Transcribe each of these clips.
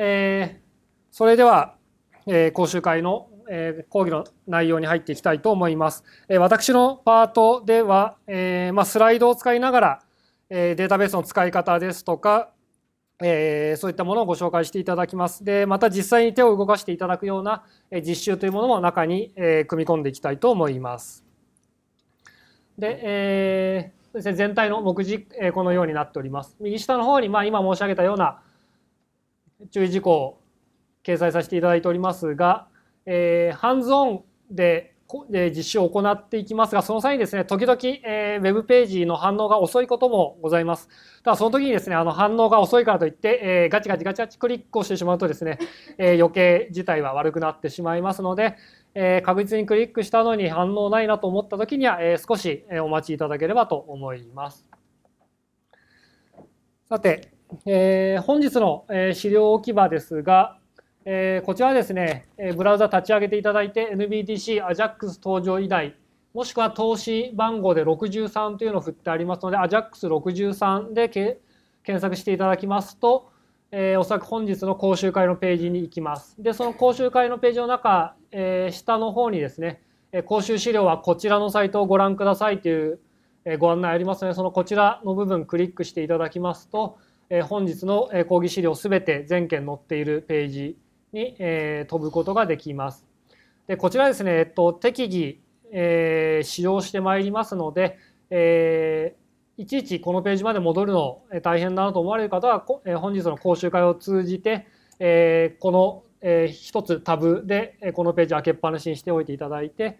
えー、それでは、えー、講習会の、えー、講義の内容に入っていきたいと思います。え私のパートでは、えまあ、スライドを使いながら、えデータベースの使い方ですとか、えそういったものをご紹介していただきます。で、また実際に手を動かしていただくような実習というものも中に、え組み込んでいきたいと思います。で、えー、全体の目次、えこのようになっております。右下の方に、まあ、今申し上げたような注意事項を掲載させていただいておりますが、えー、ハンズオンで実施を行っていきますが、その際にですね、時々、えー、ウェブページの反応が遅いこともございます。ただ、その時にですね、あの反応が遅いからといって、えー、ガチガチガチガチクリックをしてしまうとですね、えー、余計自体は悪くなってしまいますので、えー、確実にクリックしたのに反応ないなと思った時には、えー、少しお待ちいただければと思います。さて、えー、本日の、えー、資料置き場ですが、えー、こちらですね、えブラウザ立ち上げていただいて NBTC AJAX 登場以来もしくは投資番号で63というのを振ってありますので AJAX63 でけ検索していただきますと、えおそらく本日の講習会のページに行きます。で、その講習会のページの中、え下の方にですね、え講習資料はこちらのサイトをご覧くださいという、えご案内ありますので、そのこちらの部分クリックしていただきますと、え本日の講義資料すべて全件載っているページに、え飛ぶことができます。でこちらですね、えっと、適宜、えー、使用してまいりますので、えー、いちいちこのページまで戻るの大変だなと思われる方は、え本日の講習会を通じて、えー、この、えー、一つタブでこのページ開けっぱなしにしておいていただいて、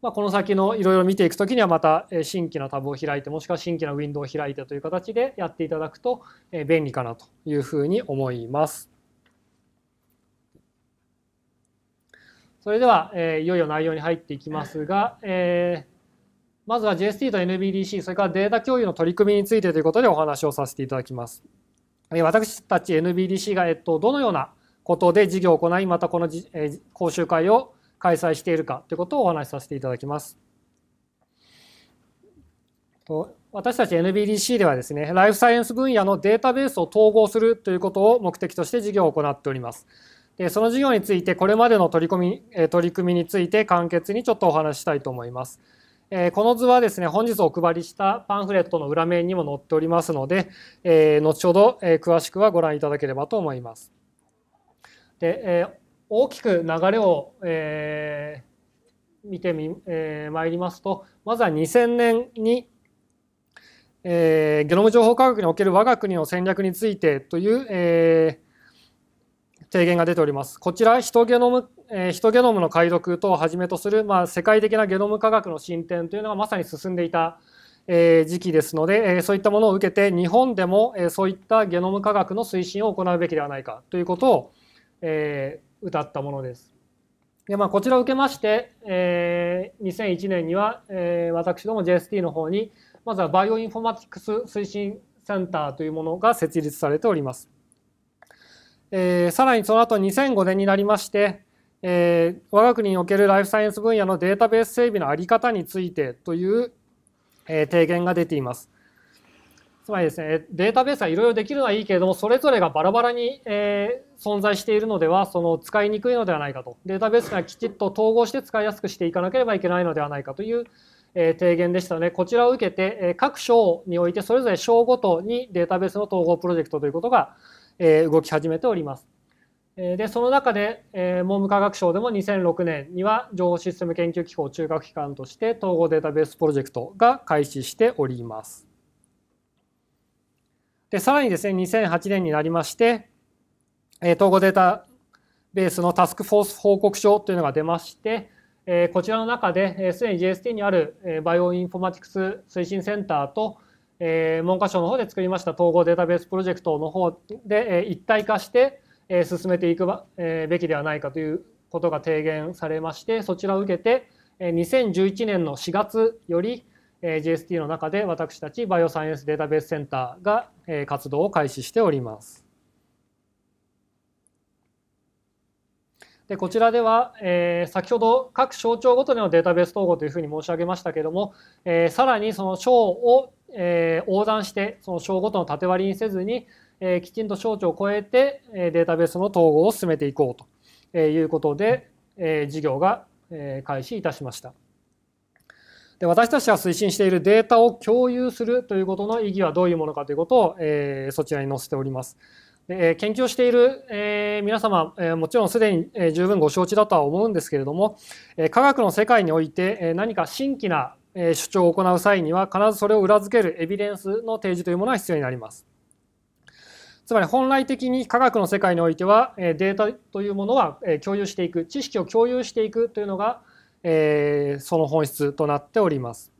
まあ、この先のいろいろ見ていくときにはまた新規のタブを開いてもしくは新規のウィンドウを開いてという形でやっていただくと便利かなというふうに思います。それでは、えいよいよ内容に入っていきますが、えまずは JST と NBDC それからデータ共有の取り組みについてということでお話をさせていただきます。私たち NBDC が、えっと、どのようなことで事業を行いまたこの講習会を開催しているかということをお話しさせていただきます。私たち NBDC ではですね、ライフサイエンス分野のデータベースを統合するということを目的として事業を行っております。でその事業について、これまでの取り組み、取り組みについて簡潔にちょっとお話ししたいと思います。えこの図はですね、本日お配りしたパンフレットの裏面にも載っておりますので、え後ほど、え詳しくはご覧いただければと思います。で、大きく流れを、えー、見てみ、えー、まいりますとまずは2000年に、えー、ゲノム情報科学における我が国の戦略についてという、えー、提言が出ております。こちらヒトゲノム、えー、ヒトゲノムの解読等をはじめとする、まあ、世界的なゲノム科学の進展というのがまさに進んでいたえ時期ですので、えそういったものを受けて日本でも、えそういったゲノム科学の推進を行うべきではないかということを、え歌ったものです。でまあ、こちらを受けまして、えー、2001年には、えー、私ども JST の方にまずはバイオインフォマティクス推進センターというものが設立されております。えー、さらにその後2005年になりまして、えー、我が国におけるライフサイエンス分野のデータベース整備の在り方についてという、えー、提言が出ています。つまりですねデータベースはいろいろできるのはいいけれどもそれぞれがバラバラに、えー、存在しているのではその使いにくいのではないかとデータベースがきちっと統合して使いやすくしていかなければいけないのではないかという、えー、提言でしたのでこちらを受けて、えー、各章においてそれぞれ章ごとにデータベースの統合プロジェクトということが、えー、動き始めております。でその中で、えー、文部科学省でも2006年には情報システム研究機構中核機関として統合データベースプロジェクトが開始しております。で、さらにですね、2008年になりまして、え統合データベースのタスクフォース報告書というのが出まして、えこちらの中で、す、で、に JST にある、えバイオインフォマティクス推進センターと、え文科省の方で作りました統合データベースプロジェクトの方で、え一体化して、え進めていくべきではないかということが提言されまして、そちらを受けて、2011年の4月より、え JST の中で私たちバイオサイエンスデータベースセンターが、え活動を開始しております。でこちらでは、えー、先ほど各省庁ごとでのデータベース統合というふうに申し上げましたけども、えー、さらにその省を、えー、横断してその省ごとの縦割りにせずに、えー、きちんと省庁を超えて、えー、データベースの統合を進めていこうということで、えー、事業が、えー、開始いたしました。で私たちが推進しているデータを共有するということの意義はどういうものかということを、えー、そちらに載せております。で研究をしている、えー、皆様、えー、もちろんすでに、え十分ご承知だとは思うんですけれども、え科学の世界において、え何か新規な、え主張を行う際には必ずそれを裏付けるエビデンスの提示というものが必要になります。つまり本来的に科学の世界においてはデータというものは共有していく知識を共有していくというのがえー、その本質となっております。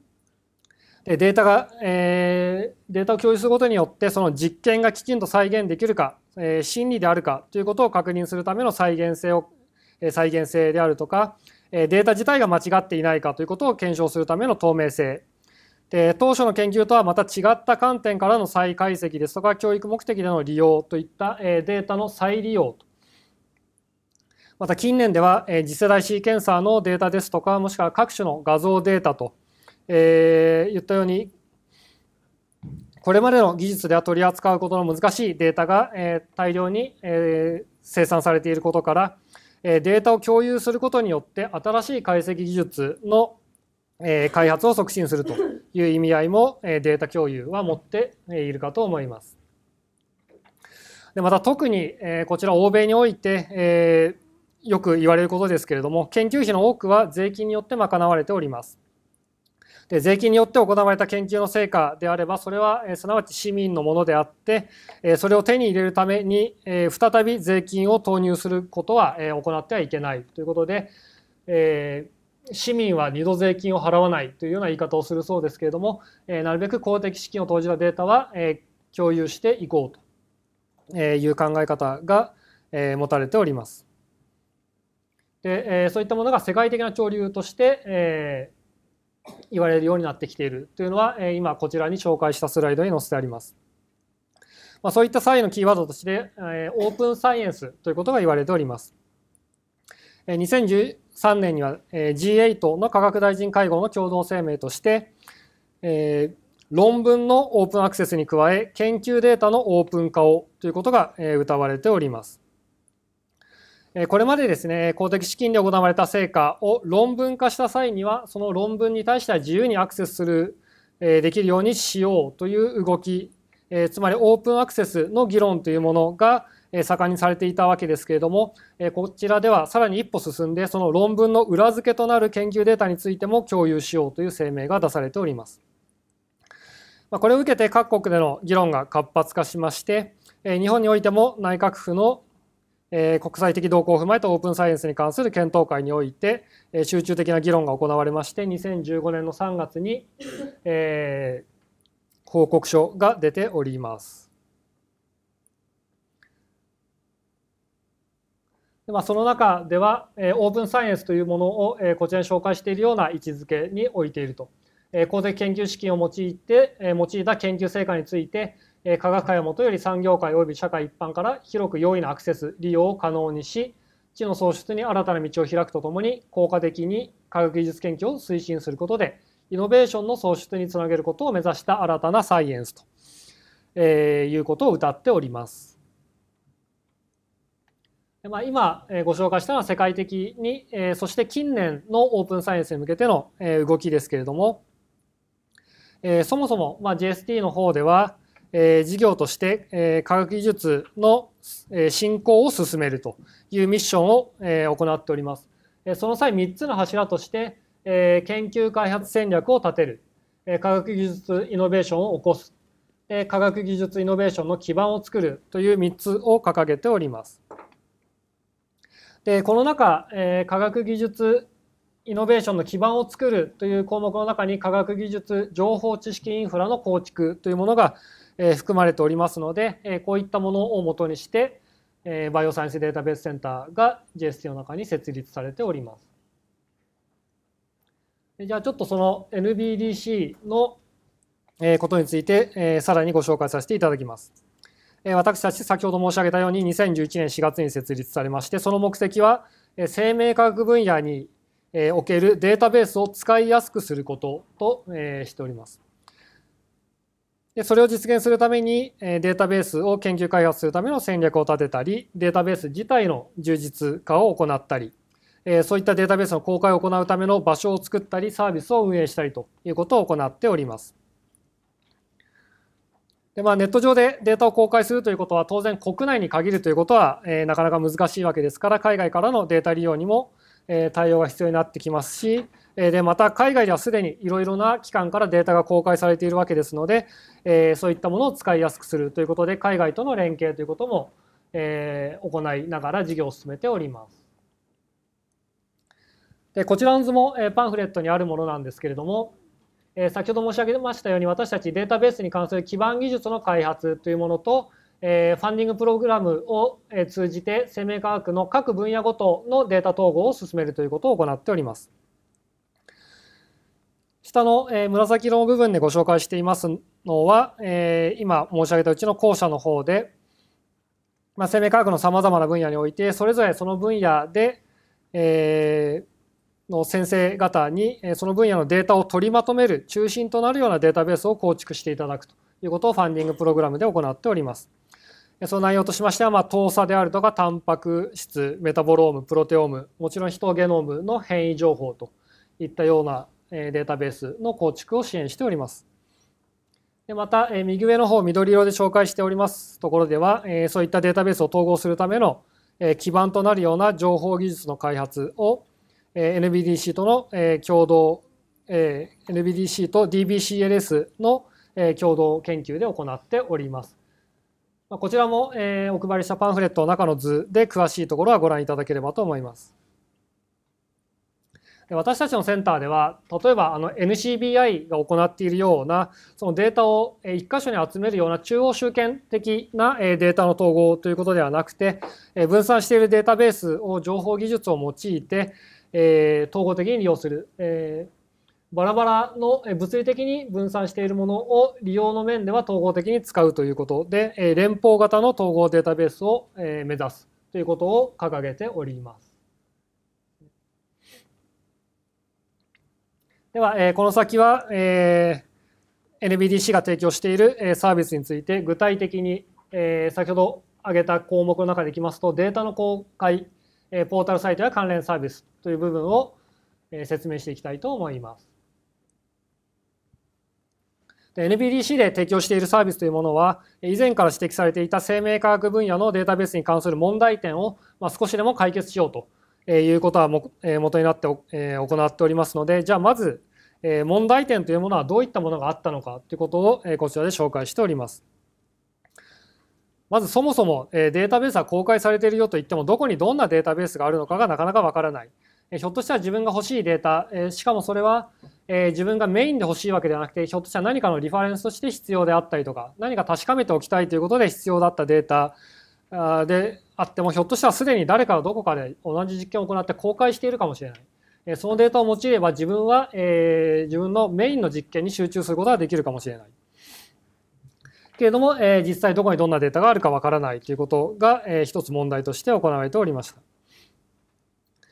でデータが、えー、データを共有することによってその実験がきちんと再現できるか、えー、真理であるかということを確認するための再現性を、え再現性であるとか、えデータ自体が間違っていないかということを検証するための透明性で当初の研究とはまた違った観点からの再解析ですとか教育目的での利用といった、えデータの再利用とまた近年では、え次世代シーケンサーのデータですとか、もしくは各種の画像データと、えー、言ったように、これまでの技術では取り扱うことの難しいデータが、え大量に、え生産されていることから、えデータを共有することによって新しい解析技術の、え開発を促進するという意味合いも、えデータ共有は持っているかと思います。でまた特に、えこちら欧米において、えーよく言われることですけれども研究費の多くは税金によって賄われております。で税金によって行われた研究の成果であればそれは、えすなわち市民のものであって、えそれを手に入れるために、え再び税金を投入することは、え行ってはいけないということで、え市民は2度税金を払わないというような言い方をするそうですけれども、えなるべく公的資金を投じたデータは、え共有していこうという考え方が、え持たれております。で、えー、そういったものが世界的な潮流として、えー、言われるようになってきているというのは、えー、今こちらに紹介したスライドに載せてあります。まあ、そういった際のキーワードとして、えー、オープンサイエンスということが言われております。えー、2013年には、えー、G8 の科学大臣会合の共同声明として、えー、論文のオープンアクセスに加え研究データのオープン化をということが、えー、謳われております。これまでですね、公的資金で行われた成果を論文化した際には、その論文に対しては自由にアクセスする、できるようにしようという動き、つまりオープンアクセスの議論というものが盛んにされていたわけですけれども、こちらではさらに一歩進んで、その論文の裏付けとなる研究データについても共有しようという声明が出されております。これを受けて各国での議論が活発化しまして、日本においても内閣府のえ国際的動向を踏まえたオープンサイエンスに関する検討会において、え集中的な議論が行われまして2015年の3月に、え報告書が出ております。まあ、その中では、えオープンサイエンスというものを、えこちらに紹介しているような位置づけに置いていると。公的研究資金を用いて用いた研究成果について科学界はもとより産業界及び社会一般から広く容易なアクセス利用を可能にし知の創出に新たな道を開くとともに効果的に科学技術研究を推進することでイノベーションの創出につなげることを目指した新たなサイエンスと、えー、いうことを謳っております。まあ、今、えご紹介したのは世界的に、えー、そして近年のオープンサイエンスに向けての、え動きですけれども、えー、そもそも、まあ、JST の方では、え事業として、え科学技術の、え進行を進めるというミッションを、え行っております。えその際3つの柱として、え研究開発戦略を立てる、え科学技術イノベーションを起こす、え科学技術イノベーションの基盤を作るという3つを掲げております。でこの中、え科学技術イノベーションの基盤を作るという項目の中に科学技術情報知識インフラの構築というものがえ含まれておりますので、えこういったものをもとにして、えバイオサイエンスデータベースセンターが JST の中に設立されております。じゃあちょっとその NBDC のことについてさらにご紹介させていただきます。私たち先ほど申し上げたように2011年4月に設立されましてその目的は生命科学分野におけるデータベースを使いやすくすることとしております。でそれを実現するためにデータベースを研究開発するための戦略を立てたりデータベース自体の充実化を行ったりそういったデータベースの公開を行うための場所を作ったりサービスを運営したりということを行っております。でまあ、ネット上でデータを公開するということは当然国内に限るということは、えなかなか難しいわけですから海外からのデータ利用にも、え対応が必要になってきますしでまた海外ではすでにいろいろな機関からデータが公開されているわけですので、えそういったものを使いやすくするということで海外との連携ということも、え行いながら事業を進めております。でこちらの図も、えパンフレットにあるものなんですけれども、え先ほど申し上げましたように私たちデータベースに関する基盤技術の開発というものと、えファンディングプログラムを通じて生命科学の各分野ごとのデータ統合を進めるということを行っております。下の、え紫色の部分でご紹介していますのは、え今申し上げたうちの校舎の方で、まあ、生命科学のさまざまな分野においてそれぞれその分野で、えの先生方にその分野のデータを取りまとめる中心となるようなデータベースを構築していただくということをファンディングプログラムで行っております。その内容としましては、まあ、糖鎖であるとかタンパク質メタボロームプロテオームもちろんヒトゲノームの変異情報といったようなデータベースの構築を支援しております。でまた、右上の方、緑色で紹介しておりますところでは、そういったデータベースを統合するための基盤となるような情報技術の開発を NBDC との共同、NBDC と DBCLS の共同研究で行っております。こちらもお配りしたパンフレットの中の図で詳しいところはご覧いただければと思います。で私たちのセンターでは例えばあの NCBI が行っているようなそのデータを一箇所に集めるような中央集権的なデータの統合ということではなくて分散しているデータベースを情報技術を用いて、え統合的に利用する、えバラバラの物理的に分散しているものを利用の面では統合的に使うということで連邦型の統合データベースを目指すということを掲げております。では、えー、この先は、えー、NBDC が提供している、えー、サービスについて具体的に、えー、先ほど挙げた項目の中でいきますとデータの公開、えー、ポータルサイトや関連サービスという部分を、えー、説明していきたいと思います。NBDC で提供しているサービスというものは以前から指摘されていた生命科学分野のデータベースに関する問題点を少しでも解決しようということはも元になって行っておりますのでじゃあまずえ問題点というものはどういったものがあったのかということを、えこちらで紹介しております。まずそもそも、えデータベースは公開されているよと言ってもどこにどんなデータベースがあるのかがなかなかわからない。ひょっとしたら自分が欲しいデータ、えしかもそれは、え自分がメインで欲しいわけではなくてひょっとしたら何かのリファレンスとして必要であったりとか何か確かめておきたいということで必要だったデータであってもひょっとしたらすでに誰かがどこかで同じ実験を行って公開しているかもしれない。そのデータを用いれば自分は、えー、自分のメインの実験に集中することができるかもしれない。けれども、えー、実際どこにどんなデータがあるかわからないということが、えー、一つ問題として行われておりました。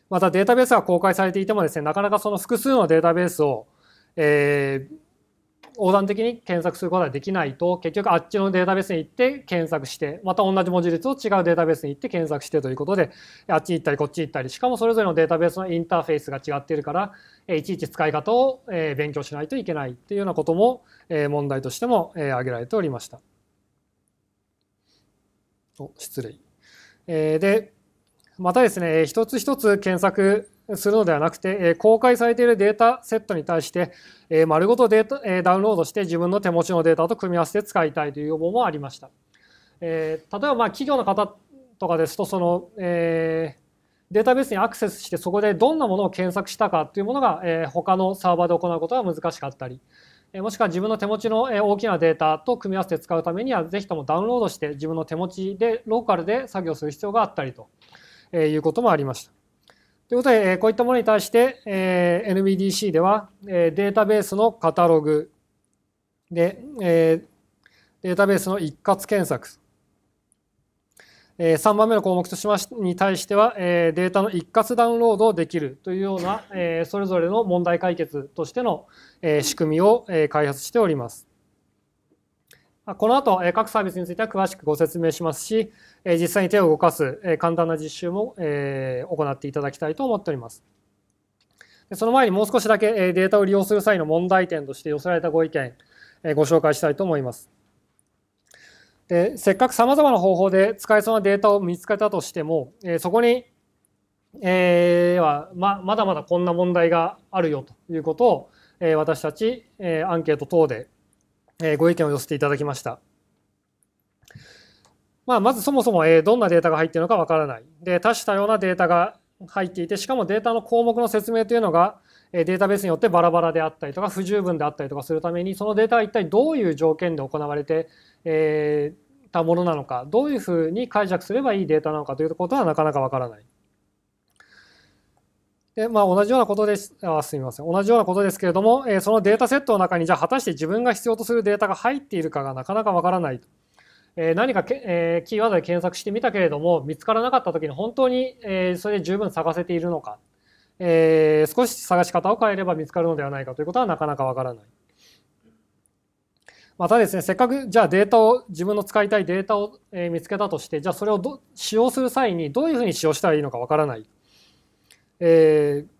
またデータベースが公開されていてもですね、なかなかその複数のデータベースを、えー、横断的に検索することができないと結局あっちのデータベースに行って検索してまた同じ文字列を違うデータベースに行って検索してということであっち行ったりこっち行ったりしかもそれぞれのデータベースのインターフェースが違っているからいちいち使い方を勉強しないといけないっていうようなことも問題としても挙げられておりました。失礼でまたですね一つ一つ検索するのではなくて、え公開されているデータセットに対して、え丸ごとデータ、えダウンロードして自分の手持ちのデータと組み合わせて使いたいという要望もありました。え例えばまあ企業の方とかですとその、えデータベースにアクセスしてそこでどんなものを検索したかというものが、え他のサーバーで行うことが難しかったり、えもしくは自分の手持ちの大きなデータと組み合わせて使うためにはぜひともダウンロードして自分の手持ちでローカルで作業する必要があったりと、えいうこともありました。ということで、えこういったものに対して、え NBDC では、えデータベースのカタログで、えデータベースの一括検索、え3番目の項目としましに対しては、えデータの一括ダウンロードをできるというような、えそれぞれの問題解決としての、え仕組みを、え開発しております。この後、各サービスについては詳しくご説明しますし、え実際に手を動かす、え簡単な実習も、え行っていただきたいと思っております。その前にもう少しだけ、えデータを利用する際の問題点として寄せられたご意見、えご紹介したいと思います。でせっかくさまざまな方法で使えそうなデータを見つけたとしても、えそこに、えはままだまだこんな問題があるよということを、え私たち、えアンケート等で、えご意見を寄せていただきました。まあ、まずそもそも、えどんなデータが入っているのかわからない。で、多種多様なデータが入っていて、しかもデータの項目の説明というのが、データベースによってバラバラであったりとか不十分であったりとかするためにそのデータは一体どういう条件で行われて、えたものなのかどういうふうに解釈すればいいデータなのかということはなかなかわからない。でまあ、同じようなことですあすみません同じようなことですけれども、えそのデータセットの中にじゃあ果たして自分が必要とするデータが入っているかがなかなかわからないえ何かけ、えキーワードで検索してみたけれども見つからなかった時に本当に、えそれで十分探せているのか、え少し探し方を変えれば見つかるのではないかということはなかなかわからない。またですねせっかくじゃあデータを自分の使いたいデータを、え見つけたとしてじゃあそれをど使用する際にどういうふうに使用したらいいのかわからない。えー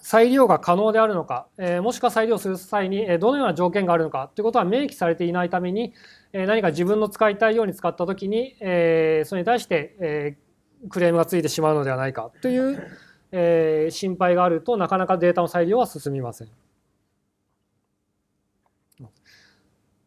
再利用が可能であるのか、えもしくは再利用する際に、えどのような条件があるのかということは明記されていないために、え何か自分の使いたいように使った時に、えそれに対して、えクレームがついてしまうのではないかという、え心配があるとなかなかデータの再利用は進みません。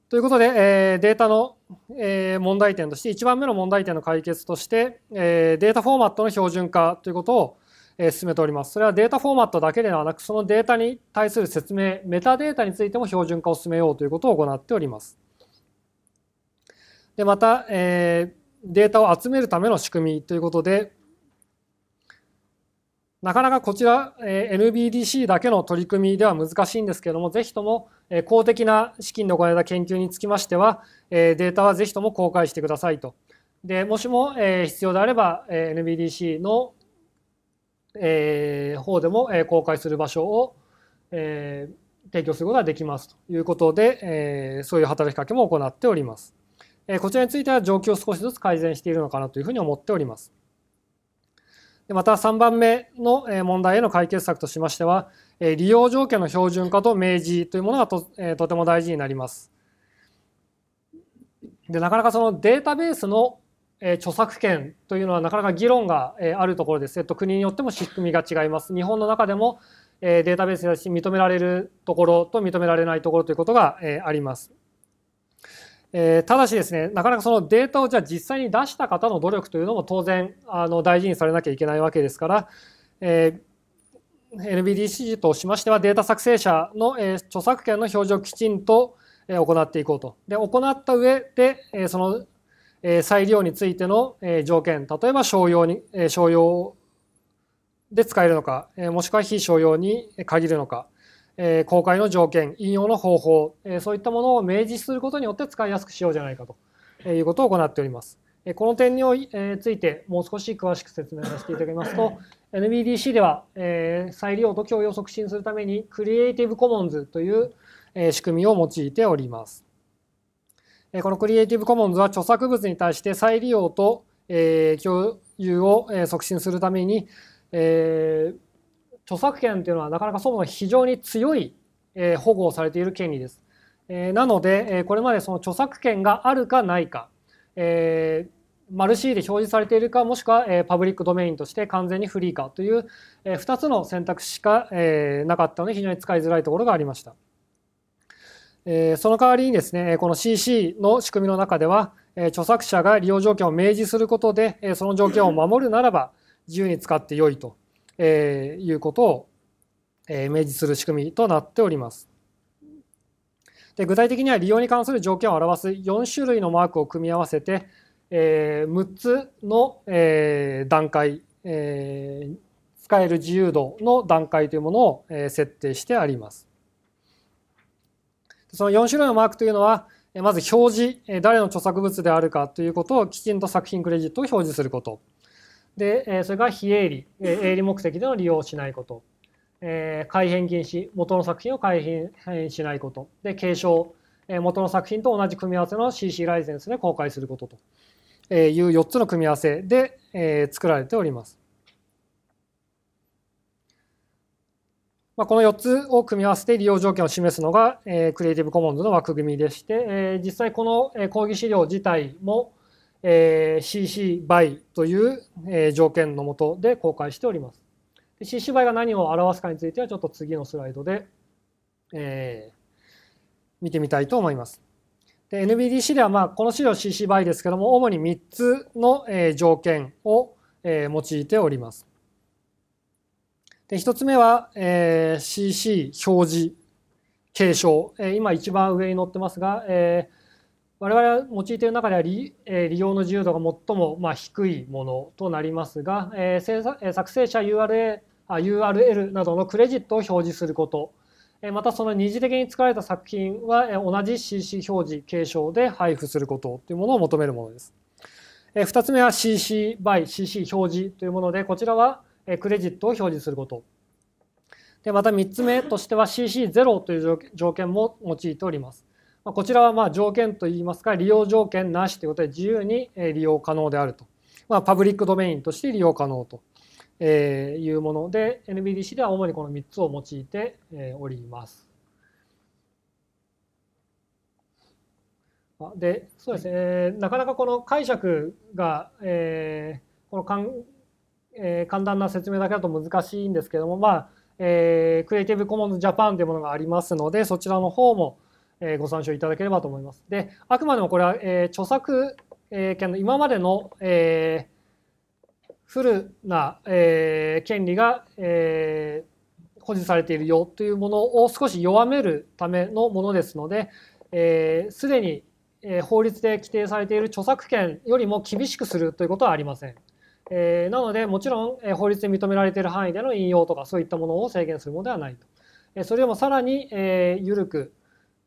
ということで、えデータの、え問題点として1番目の問題点の解決として、えデータフォーマットの標準化ということを、え進めております。それはデータフォーマットだけではなくそのデータに対する説明メタデータについても標準化を進めようということを行っております。でまた、えー、データを集めるための仕組みということでなかなかこちら、えー、NBDC だけの取り組みでは難しいんですけれどもぜひとも、えー、公的な資金の行われた研究につきましては、えー、データはぜひとも公開してくださいと。でもしも、えー、必要であれば、えー、NBDC の、えー、方でも、えー、公開する場所を、えー、提供することができますということで、えー、そういう働きかけも行っております。こちらについては状況を少しずつ改善しているのかなというふうに思っております。また3番目の問題への解決策としましては、利用条件の標準化と明示というものがととても大事になります。でなかなかそのデータベースの著作権というのはなかなか議論があるところです。えっと、国によっても仕組みが違います。日本の中でもデータベースだし認められるところと認められないところということがあります。えー、ただしですね、なかなかそのデータをじゃあ実際に出した方の努力というのも当然あの大事にされなきゃいけないわけですから、えー、NBDC としましてはデータ作成者の、えー、著作権の表示をきちんと、え行っていこうと。で、行った上で、えー、その、えー、再利用についての、えー、条件、例えば商用に、えー、商用で使えるのか、えー、もしくは非商用に限るのか、え公開の条件、引用の方法、えそういったものを明示することによって使いやすくしようじゃないかと、えいうことを行っております。えこの点に、えついてもう少し詳しく説明させていただきますと、NBDC では、え再利用と共有を促進するために Creative Commons という、え仕組みを用いております。えこの Creative Commons は著作物に対して再利用と、え共有を促進するために、えー、著作権というのはなかなかそもそも非常に強い、え保護をされている権利です。えなので、えこれまでその著作権があるかないか、えマル C で表示されているかもしくは、えパブリックドメインとして完全にフリーかという、え2つの選択肢しか、えなかったので非常に使いづらいところがありました。えその代わりにですねこの CC の仕組みの中では、え著作者が利用条件を明示することで、えその条件を守るならば自由に使ってよいとえー、いうことを、えー、明示する仕組みとなっております。で具体的には利用に関する条件を表す4種類のマークを組み合わせて、えー、6つの、えー、段階、えー、使える自由度の段階というものを、えー、設定してあります。その4種類のマークというのはまず表示誰の著作物であるかということをきちんと作品クレジットを表示すること。で、えそれが非営利、え営利目的での利用をしないこと、え改変禁止、元の作品を改変しないこと、で、継承、え元の作品と同じ組み合わせの CC ライセンスで公開することと。えいう4つの組み合わせで、え作られております。まこの4つを組み合わせて利用条件を示すのが、えクリエイティブコモンズの枠組みでして、え実際この講義資料自体も、えー、CC by という、えー、条件のもとで公開しております。CC by が何を表すかについてはちょっと次のスライドで、えー、見てみたいと思います。NBDC ではまあこの資料 CC by ですけども主に3つの、えー、条件を、えー、用いております。で1つ目は、えー、CC 表示継承、えー、今一番上に載ってますが、えー我々は用いている中では利,、え利用の自由度が最も、ま低いものとなりますが、え作成者 URL, あ URL などのクレジットを表示すること、えまたその二次的に作られた作品は、え同じ CC 表示継承で配布することというものを求めるものです。え2つ目は CC by CC 表示というものでこちらは、えクレジットを表示すること。でまた3つ目としては CC0 という条件も用いております。まこちらはま条件といいますか利用条件なしということで自由に利用可能であると、まあ、パブリックドメインとして利用可能というもので NBDC では主にこの3つを用いております。でそうですね、なかなかこの解釈が、えー、このかん、えー、簡単な説明だけだと難しいんですけども、まあえー、クリエイティブコモンズジャパンというものがありますのでそちらの方も、えご参照いただければと思います。で、あくまでもこれは、え著作権の今までの、えフルな、え権利が、え保持されているよというものを少し弱めるためのものですので、す、で、に、え法律で規定されている著作権よりも厳しくするということはありません。えなのでもちろん、え法律で認められている範囲での引用とかそういったものを制限するものではないと。えそれよりもさらに、えー、緩く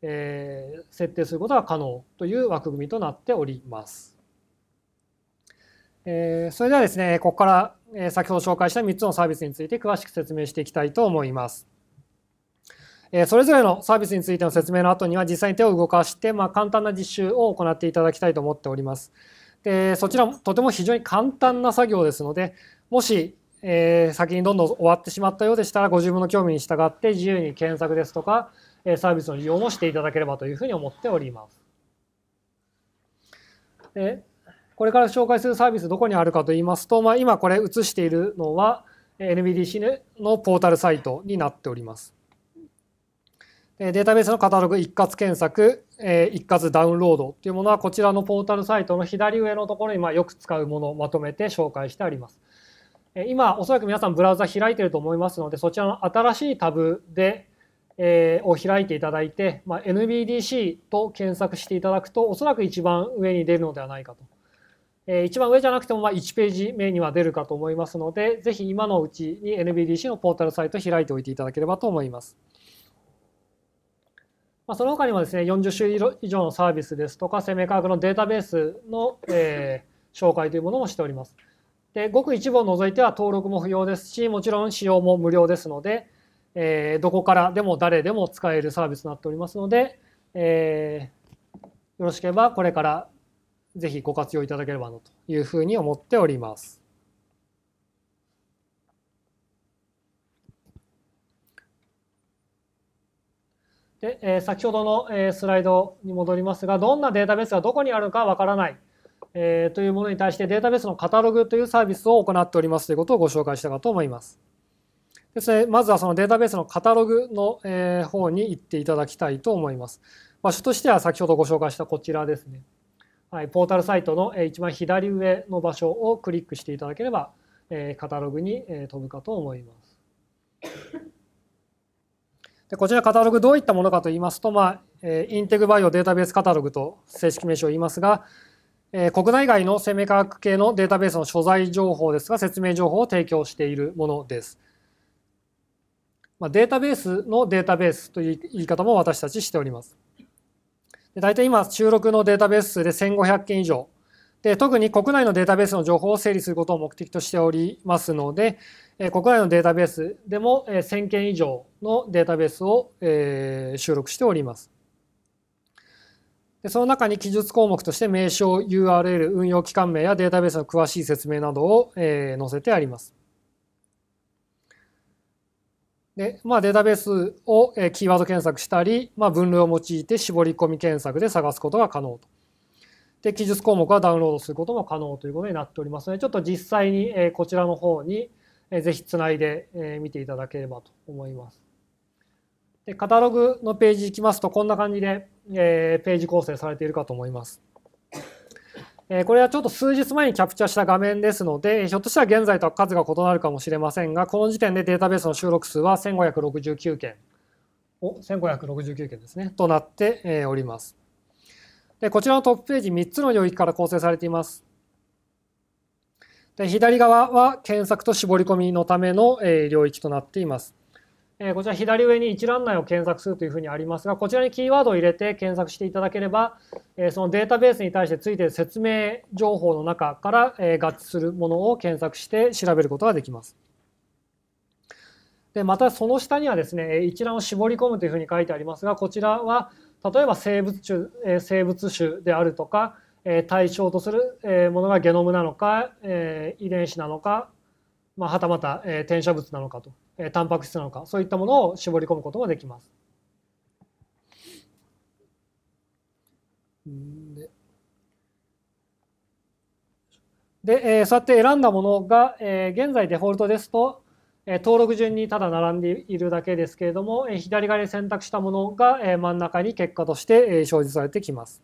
え設定することが可能という枠組みとなっております。えそれではですね、ここから、え先ほど紹介した3つのサービスについて詳しく説明していきたいと思います。えそれぞれのサービスについての説明の後には実際に手を動かして、まあ、簡単な実習を行っていただきたいと思っております。でそちらもとても非常に簡単な作業ですのでもしえ先にどんどん終わってしまったようでしたらご自分の興味に従って自由に検索ですとか、サービスの利用もしていただければというふうに思っております。でこれから紹介するサービスどこにあるかと言いますと、まあ、今これ映しているのは NBDC のポータルサイトになっております。データベースのカタログ一括検索、一括ダウンロードというものはこちらのポータルサイトの左上のところにまあよく使うものをまとめて紹介してあります。今おそらく皆さんブラウザ開いていると思いますのでそちらの新しいタブでえー、を開いていただいて、まあ、NBDC と検索していただくとおそらく一番上に出るのではないかと、えー、一番上じゃなくてもまあ1ページ目には出るかと思いますのでぜひ今のうちに NBDC のポータルサイトを開いておいていただければと思います。まあ、その他にもですね40種類以上のサービスですとか生命科学のデータベースの、えー、紹介というものもしております。でごく一部を除いては登録も不要ですしもちろん使用も無料ですので、えー、どこからでも誰でも使えるサービスになっておりますので、えー、よろしければこれからぜひご活用いただければなというふうに思っております。で、えー、先ほどの、えー、スライドに戻りますがどんなデータベースがどこにあるかわからない、えー、というものに対してデータベースのカタログというサービスを行っておりますということをご紹介したかと思います。ですね、まずはそのデータベースのカタログの、え方に行っていただきたいと思います。場所としては先ほどご紹介したこちらですね。はい、ポータルサイトの一番左上の場所をクリックしていただければ、えカタログに飛ぶかと思います。でこちらカタログどういったものかと言いますと、まあ、えインテグバイオデータベースカタログと正式名称を言いますが、え国内外の生命科学系のデータベースの所在情報ですが説明情報を提供しているものです。まあ、データベースのデータベースという言い方も私たちしております。で大体今、収録のデータベース数で1500件以上。で特に国内のデータベースの情報を整理することを目的としておりますので、え国内のデータベースでも、え1000件以上のデータベースを、え収録しております。でその中に記述項目として名称、URL、運用期間名やデータベースの詳しい説明などを、え載せてあります。で、まあ、データベースをキーワード検索したり、まあ、分類を用いて絞り込み検索で探すことが可能と。で、記述項目はダウンロードすることも可能ということになっておりますので、ちょっと実際にこちらの方にぜひつないで見ていただければと思います。で、カタログのページ行きますと、こんな感じでページ構成されているかと思います。えこれはちょっと数日前にキャプチャした画面ですので、ひょっとしたら現在とは数が異なるかもしれませんが、この時点でデータベースの収録数は1569件、お1569件ですね、となっております。でこちらのトップページ3つの領域から構成されています。で左側は検索と絞り込みのための領域となっています。えこちら左上に一覧内を検索するというふうにありますが、こちらにキーワードを入れて検索していただければ、えそのデータベースに対してついている説明情報の中から、え合致するものを検索して調べることができます。でまたその下にはですね一覧を絞り込むというふうに書いてありますがこちらは例えば生物種生物種であるとか対象とするものがゲノムなのか遺伝子なのかまあ、はたまた、えー、転写物なのかと、えー、タンパク質なのかそういったものを絞り込むこともできます。で、えー、そうやって選んだものが、えー、現在デフォルトですと、えー、登録順にただ並んでいるだけですけれども、えー、左側に選択したものが、えー、真ん中に結果として、えー、表示されてきます。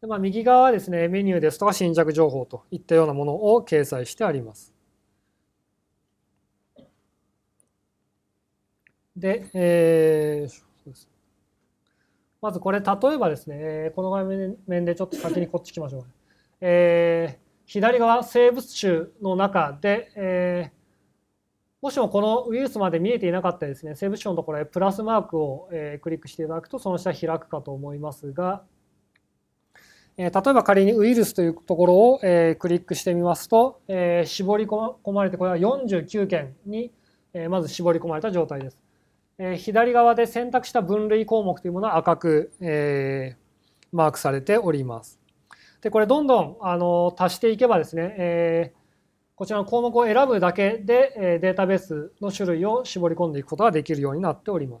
でまあ、右側はですね、メニューですとか新着情報といったようなものを掲載してあります。で、えー、まずこれ、例えばですね、この画面でちょっと先にこっち来ましょう。えー、左側、生物種の中で、えー、もしもこのウイルスまで見えていなかったですね、生物種のところへプラスマークを、えクリックしていただくと、その下開くかと思いますが、え例えば仮にウイルスというところを、えクリックしてみますと、え絞り込まれてこれは49件に、えまず絞り込まれた状態です、え左側で選択した分類項目というものは赤く、えマークされておりますでこれどんどんあの足していけばですね、えこちらの項目を選ぶだけで、えデータベースの種類を絞り込んでいくことができるようになっております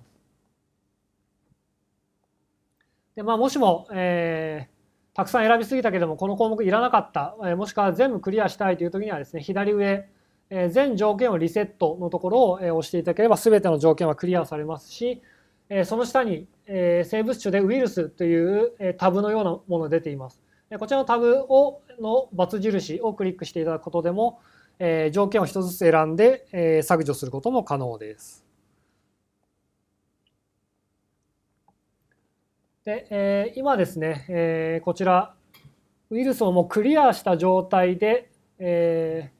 でまあ、もしも、えーたくさん選びすぎたけどもこの項目いらなかった、えもしくは全部クリアしたいという時にはですね左上、え全条件をリセットのところを、え押していただければ全ての条件はクリアされますし、えその下に、え生物種でウイルスという、えタブのようなもの出ています。こちらのタブをの×印をクリックしていただくことでも、え条件を1つずつ選んで、え削除することも可能です。で、えー、今ですね、えー、こちら、ウイルスをもうクリアした状態で、え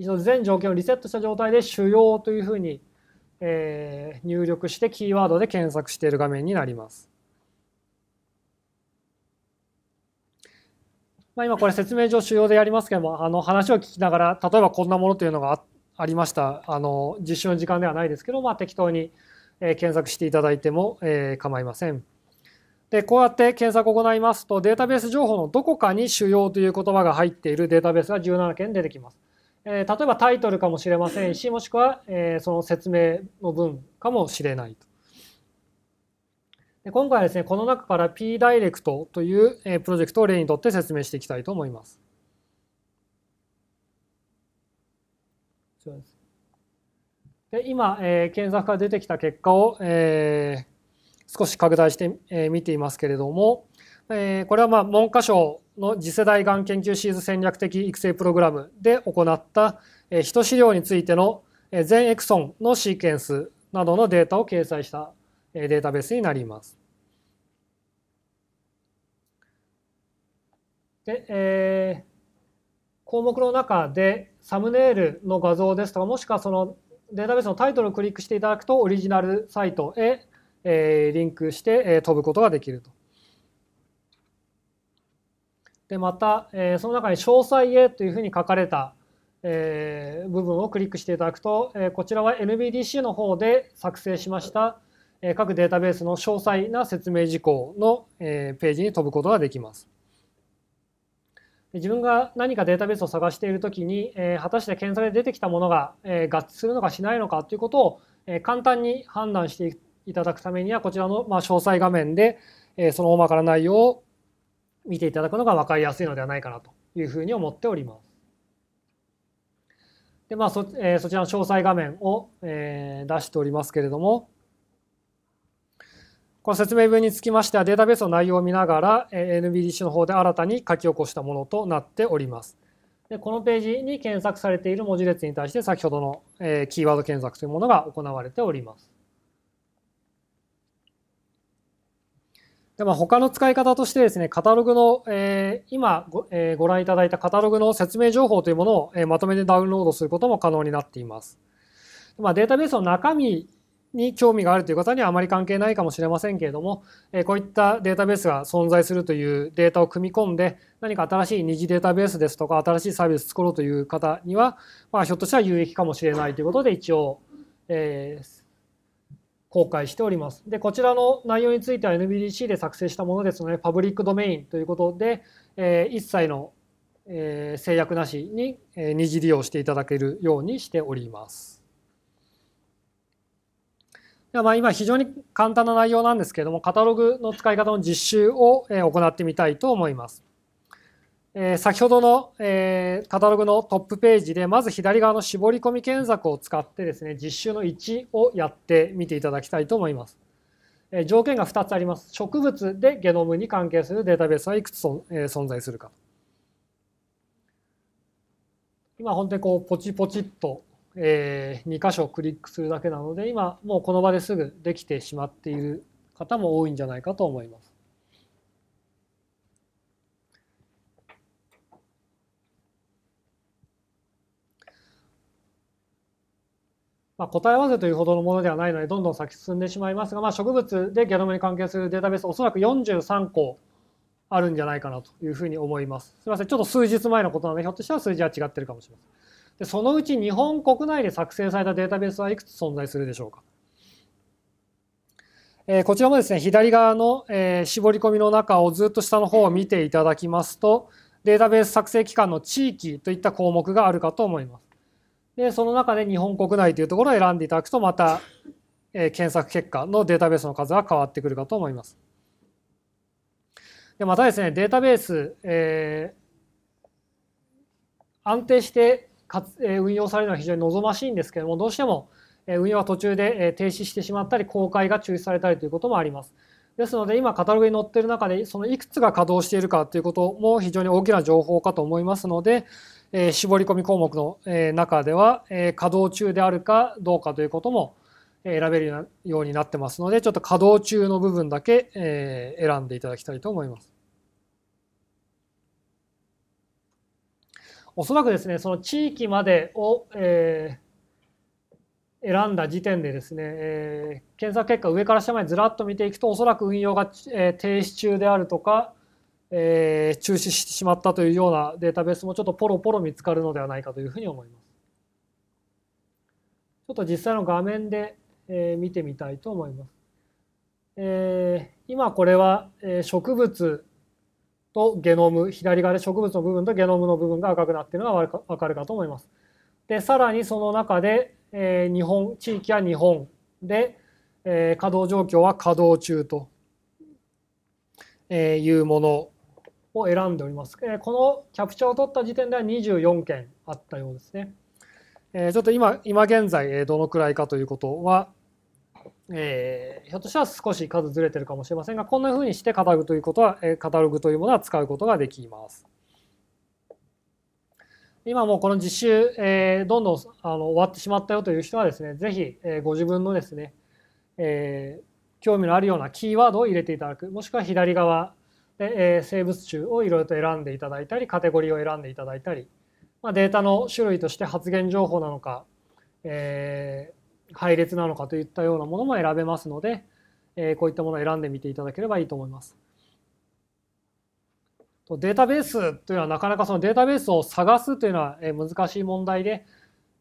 ー、一度全条件をリセットした状態で主要というふうに、えー、入力してキーワードで検索している画面になります。まあ、今これ説明上主要でやりますけどもあの話を聞きながら例えばこんなものというのがありましたあの実習の時間ではないですけど、まあ、適当に検索していただいても、えー、構いません。で、こうやって検索を行いますと、データベース情報のどこかに主要という言葉が入っているデータベースが17件出てきます。えー、例えばタイトルかもしれませんし、もしくは、えー、その説明の文かもしれないと。で今回はですね、この中から p ダイレクトという、えー、プロジェクトを例にとって説明していきたいと思います。で今、えー、検索が出てきた結果を、えー少し拡大して見ていますけれども、えこれはま文科省の次世代がん研究シーズ戦略的育成プログラムで行った、え人資料についての全エクソンのシーケンスなどのデータを掲載したデータベースになります。で、えー、項目の中でサムネイルの画像ですとかもしくはそのデータベースのタイトルをクリックしていただくとオリジナルサイトへえー、リンクして、えー、飛ぶことができると。でまた、えー、その中に「詳細へ」というふうに書かれた、えー、部分をクリックしていただくと、えー、こちらは NBDC の方で作成しました、えー、各データベースの詳細な説明事項の、えー、ページに飛ぶことができます。自分が何かデータベースを探しているときに、え果たして検索で出てきたものが、え合致するのかしないのかということを、え簡単に判断していただくためにはこちらのま詳細画面でその大まかな内容を見ていただくのが分かりやすいのではないかなというふうに思っております。でまあそえそちらの詳細画面を、え出しておりますけれどもこの説明文につきましてはデータベースの内容を見ながら NBDC の方で新たに書き起こしたものとなっております。でこのページに検索されている文字列に対して先ほどの、えキーワード検索というものが行われております。でまあ、他の使い方としてですね、カタログの、えー、今ご,、えー、ご覧いただいたカタログの説明情報というものを、えー、まとめてダウンロードすることも可能になっています。まあ、データベースの中身に興味があるという方にはあまり関係ないかもしれませんけれども、えー、こういったデータベースが存在するというデータを組み込んで何か新しい二次データベースですとか新しいサービスを作ろうという方には、まあ、ひょっとしたら有益かもしれないということで一応、えー、公開しております。で、こちらの内容については NBDC で作成したものですので、パブリックドメインということで、えー、一切の、えー、制約なしに、えー、二次利用していただけるようにしております。ではまあ今非常に簡単な内容なんですけれども、カタログの使い方の実習を行ってみたいと思います。え先ほどの、えカタログのトップページでまず左側の絞り込み検索を使ってですね実習の1をやってみていただきたいと思います。え条件が2つあります。植物でゲノムに関係するデータベースはいくつ、え存在するか。今本当にこうポチポチっと、え2箇所クリックするだけなので今もうこの場ですぐできてしまっている方も多いんじゃないかと思います。まあ、答え合わせというほどのものではないのでどんどん先進んでしまいますが、まあ、植物でゲノムに関係するデータベースおそらく43個あるんじゃないかなというふうに思います。すみませんちょっと数日前のことなのでひょっとしたら数字は違ってるかもしれません。でそのうち日本国内で作成されたデータベースはいくつ存在するでしょうか。えー、こちらもですね左側の、えー、絞り込みの中をずっと下の方を見ていただきますとデータベース作成期間の地域といった項目があるかと思います。で、その中で日本国内というところを選んでいただくと、また、えー、検索結果のデータベースの数が変わってくるかと思います。で、またですね、データベース、えー、安定してかつ、えー、運用されるのは非常に望ましいんですけども、どうしても、え運用は途中で、え停止してしまったり、公開が中止されたりということもあります。ですので今カタログに載ってる中でそのいくつが稼働しているかということも非常に大きな情報かと思いますのでえ絞り込み項目の、え中では、え稼働中であるかどうかということも選べるようになってますのでちょっと稼働中の部分だけ、え選んでいただきたいと思います。おそらくですねその地域までを、え選んだ時点でですね、え検索結果上から下までずらっと見ていくとおそらく運用が、え停止中であるとか、えー、中止してしまったというようなデータベースもちょっとポロポロ見つかるのではないかというふうに思います。ちょっと実際の画面で、えー、見てみたいと思います。えー、今これは、えー、植物とゲノム左側で植物の部分とゲノムの部分が赤くなっているのが分かるかと思います。でさらにその中で、えー、日本地域は日本で、えー、稼働状況は稼働中と、えー、いうものを選んでおります。えこのキャプチャーを取った時点では24件あったようですね。えちょっと今今現在、えどのくらいかということは、えひょっとしたら少し数ずれてるかもしれませんがこんなふうにしてカタログということは、えカタログというものは使うことができます。今もうこの実習、えどんどんあの終わってしまったよという人はですね是非、えご自分のですね、え興味のあるようなキーワードを入れていただくもしくは左側で、えー、生物種をいろいろと選んでいただいたりカテゴリーを選んでいただいたり、まあ、データの種類として発言情報なのか、えー、配列なのかといったようなものも選べますので、えー、こういったものを選んでみていただければいいと思います。データベースというのはなかなかそのデータベースを探すというのは難しい問題で、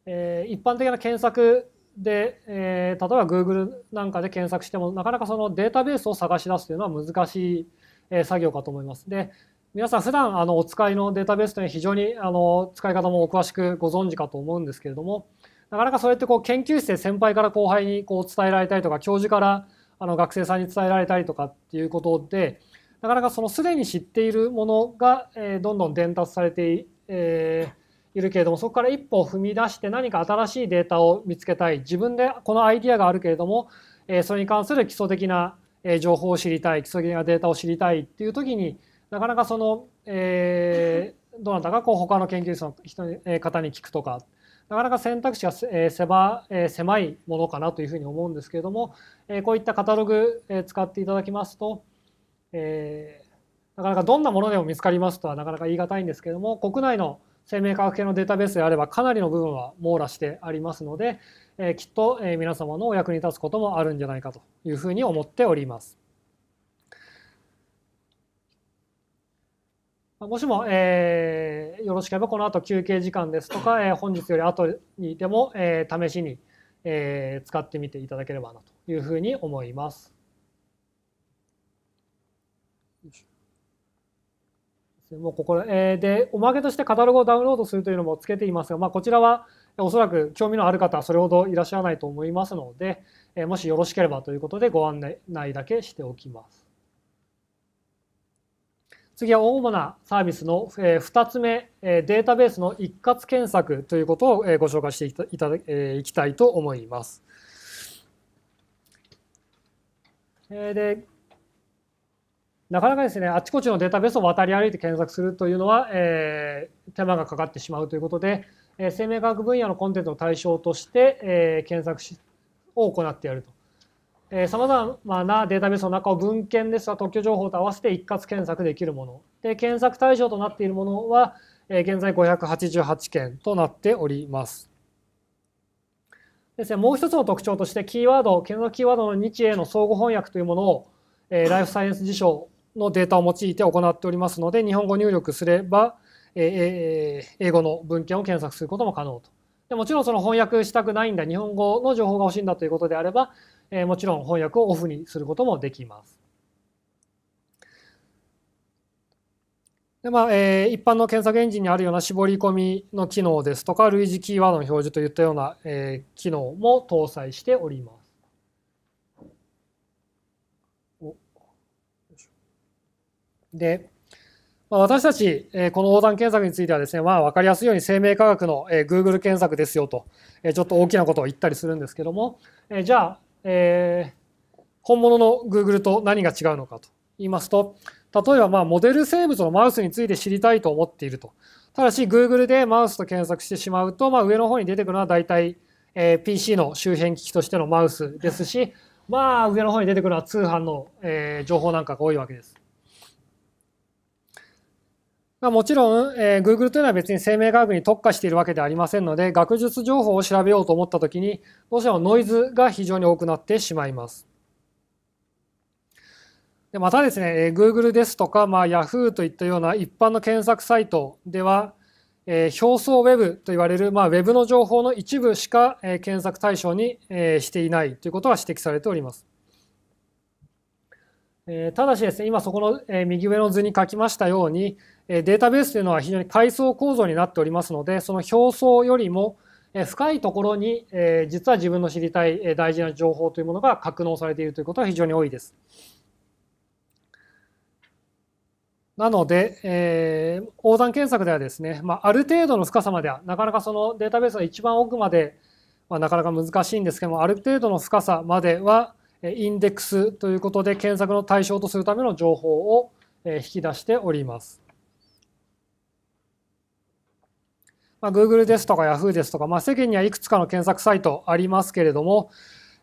え一般的な検索で、え例えば Google なんかで検索してもなかなかそのデータベースを探し出すというのは難しい作業かと思います。で皆さん普段あのお使いのデータベースというのは非常にあの使い方もお詳しくご存知かと思うんですけれどもなかなかそれってこう研究室で先輩から後輩にこう伝えられたりとか教授からあの学生さんに伝えられたりとかっていうことでなかなかそのすでに知っているものが、えどんどん伝達されて、えいるけれどもそこから一歩踏み出して何か新しいデータを見つけたい自分でこのアイディアがあるけれども、えそれに関する基礎的なえ情報を知りたい基礎的なデータを知りたいっていう時になかなかその、えー、どなたかこう他の研究者の人に、え方に聞くとかなかなか選択肢が、え狭え狭いものかなというふうに思うんですけれども、えこういったカタログ、え使っていただきますと、えなかなかどんなものでも見つかりますとはなかなか言い難いんですけれども国内の生命科学系のデータベースであればかなりの部分は網羅してありますので、えー、きっと、え皆様のお役に立つこともあるんじゃないかというふうに思っております。もしも、えー、よろしければこの後休憩時間ですとか、えー、本日より後にでも、えー、試しに、えー、使ってみていただければなというふうに思います。もうここで、えー、でおまけとしてカタログをダウンロードするというのもつけていますが、まあ、こちらは、おそらく興味のある方はそれほどいらっしゃらないと思いますので、えもしよろしければということでご案内だけしておきます。次は主なサービスの2つ目データベースの一括検索ということをご紹介していただきたいと思います。でなかなかですねあちこちのデータベースを渡り歩いて検索するというのは、え手間がかかってしまうということでえ生命科学分野のコンテンツを対象として、え検索しを行ってやると。さまざまなデータベースの中を文献ですが特許情報と合わせて一括検索できるもので検索対象となっているものは、え現在588件となっております。ですね、もう一つの特徴としてキーワード検索キーワードの日英の相互翻訳というものを、えライフサイエンス辞書のデータを用いて行っておりますので日本語入力すれば、え英語の文献を検索することも可能と。でもちろんその翻訳したくないんだ日本語の情報が欲しいんだということであれば、えもちろん翻訳をオフにすることもできます。でまあえー、一般の検索エンジンにあるような絞り込みの機能ですとか類似キーワードの表示といったような、えー、機能も搭載しております。でまあ、私たち、えこの横断検索についてはですね、まあ、分かりやすいように生命科学の、え Google 検索ですよと、えちょっと大きなことを言ったりするんですけども、えじゃあ、えー、本物の Google と何が違うのかと言いますと、例えば、まあ、モデル生物のマウスについて知りたいと思っていると。ただし、Google でマウスと検索してしまうと、まあ、上の方に出てくるのは大体、え PC の周辺機器としてのマウスですし、まあ、上の方に出てくるのは通販の、え情報なんかが多いわけです。まあ、もちろん、えー、Google というのは別に生命科学に特化しているわけではありませんので、学術情報を調べようと思ったときに、どうしてもノイズが非常に多くなってしまいます。でまたですね、Google ですとか、まあ、Yahoo といったような一般の検索サイトでは、えー、表層ウェブと言われる、まあ、ウェブの情報の一部しか、えー、検索対象に、えー、していないということが指摘されております。えー、ただしですね、今そこの、えー、右上の図に書きましたように、データベースというのは非常に階層構造になっておりますのでその表層よりも深いところに実は自分の知りたい大事な情報というものが格納されているということが非常に多いです。なので、えー、横断検索ではですね、まあ、ある程度の深さまではなかなかそのデータベースの一番奥まで、まあ、なかなか難しいんですけどもある程度の深さまではインデックスということで検索の対象とするための情報を引き出しております。まあ、Google ですとか Yahoo ですとか、まあ、世間にはいくつかの検索サイトありますけれども、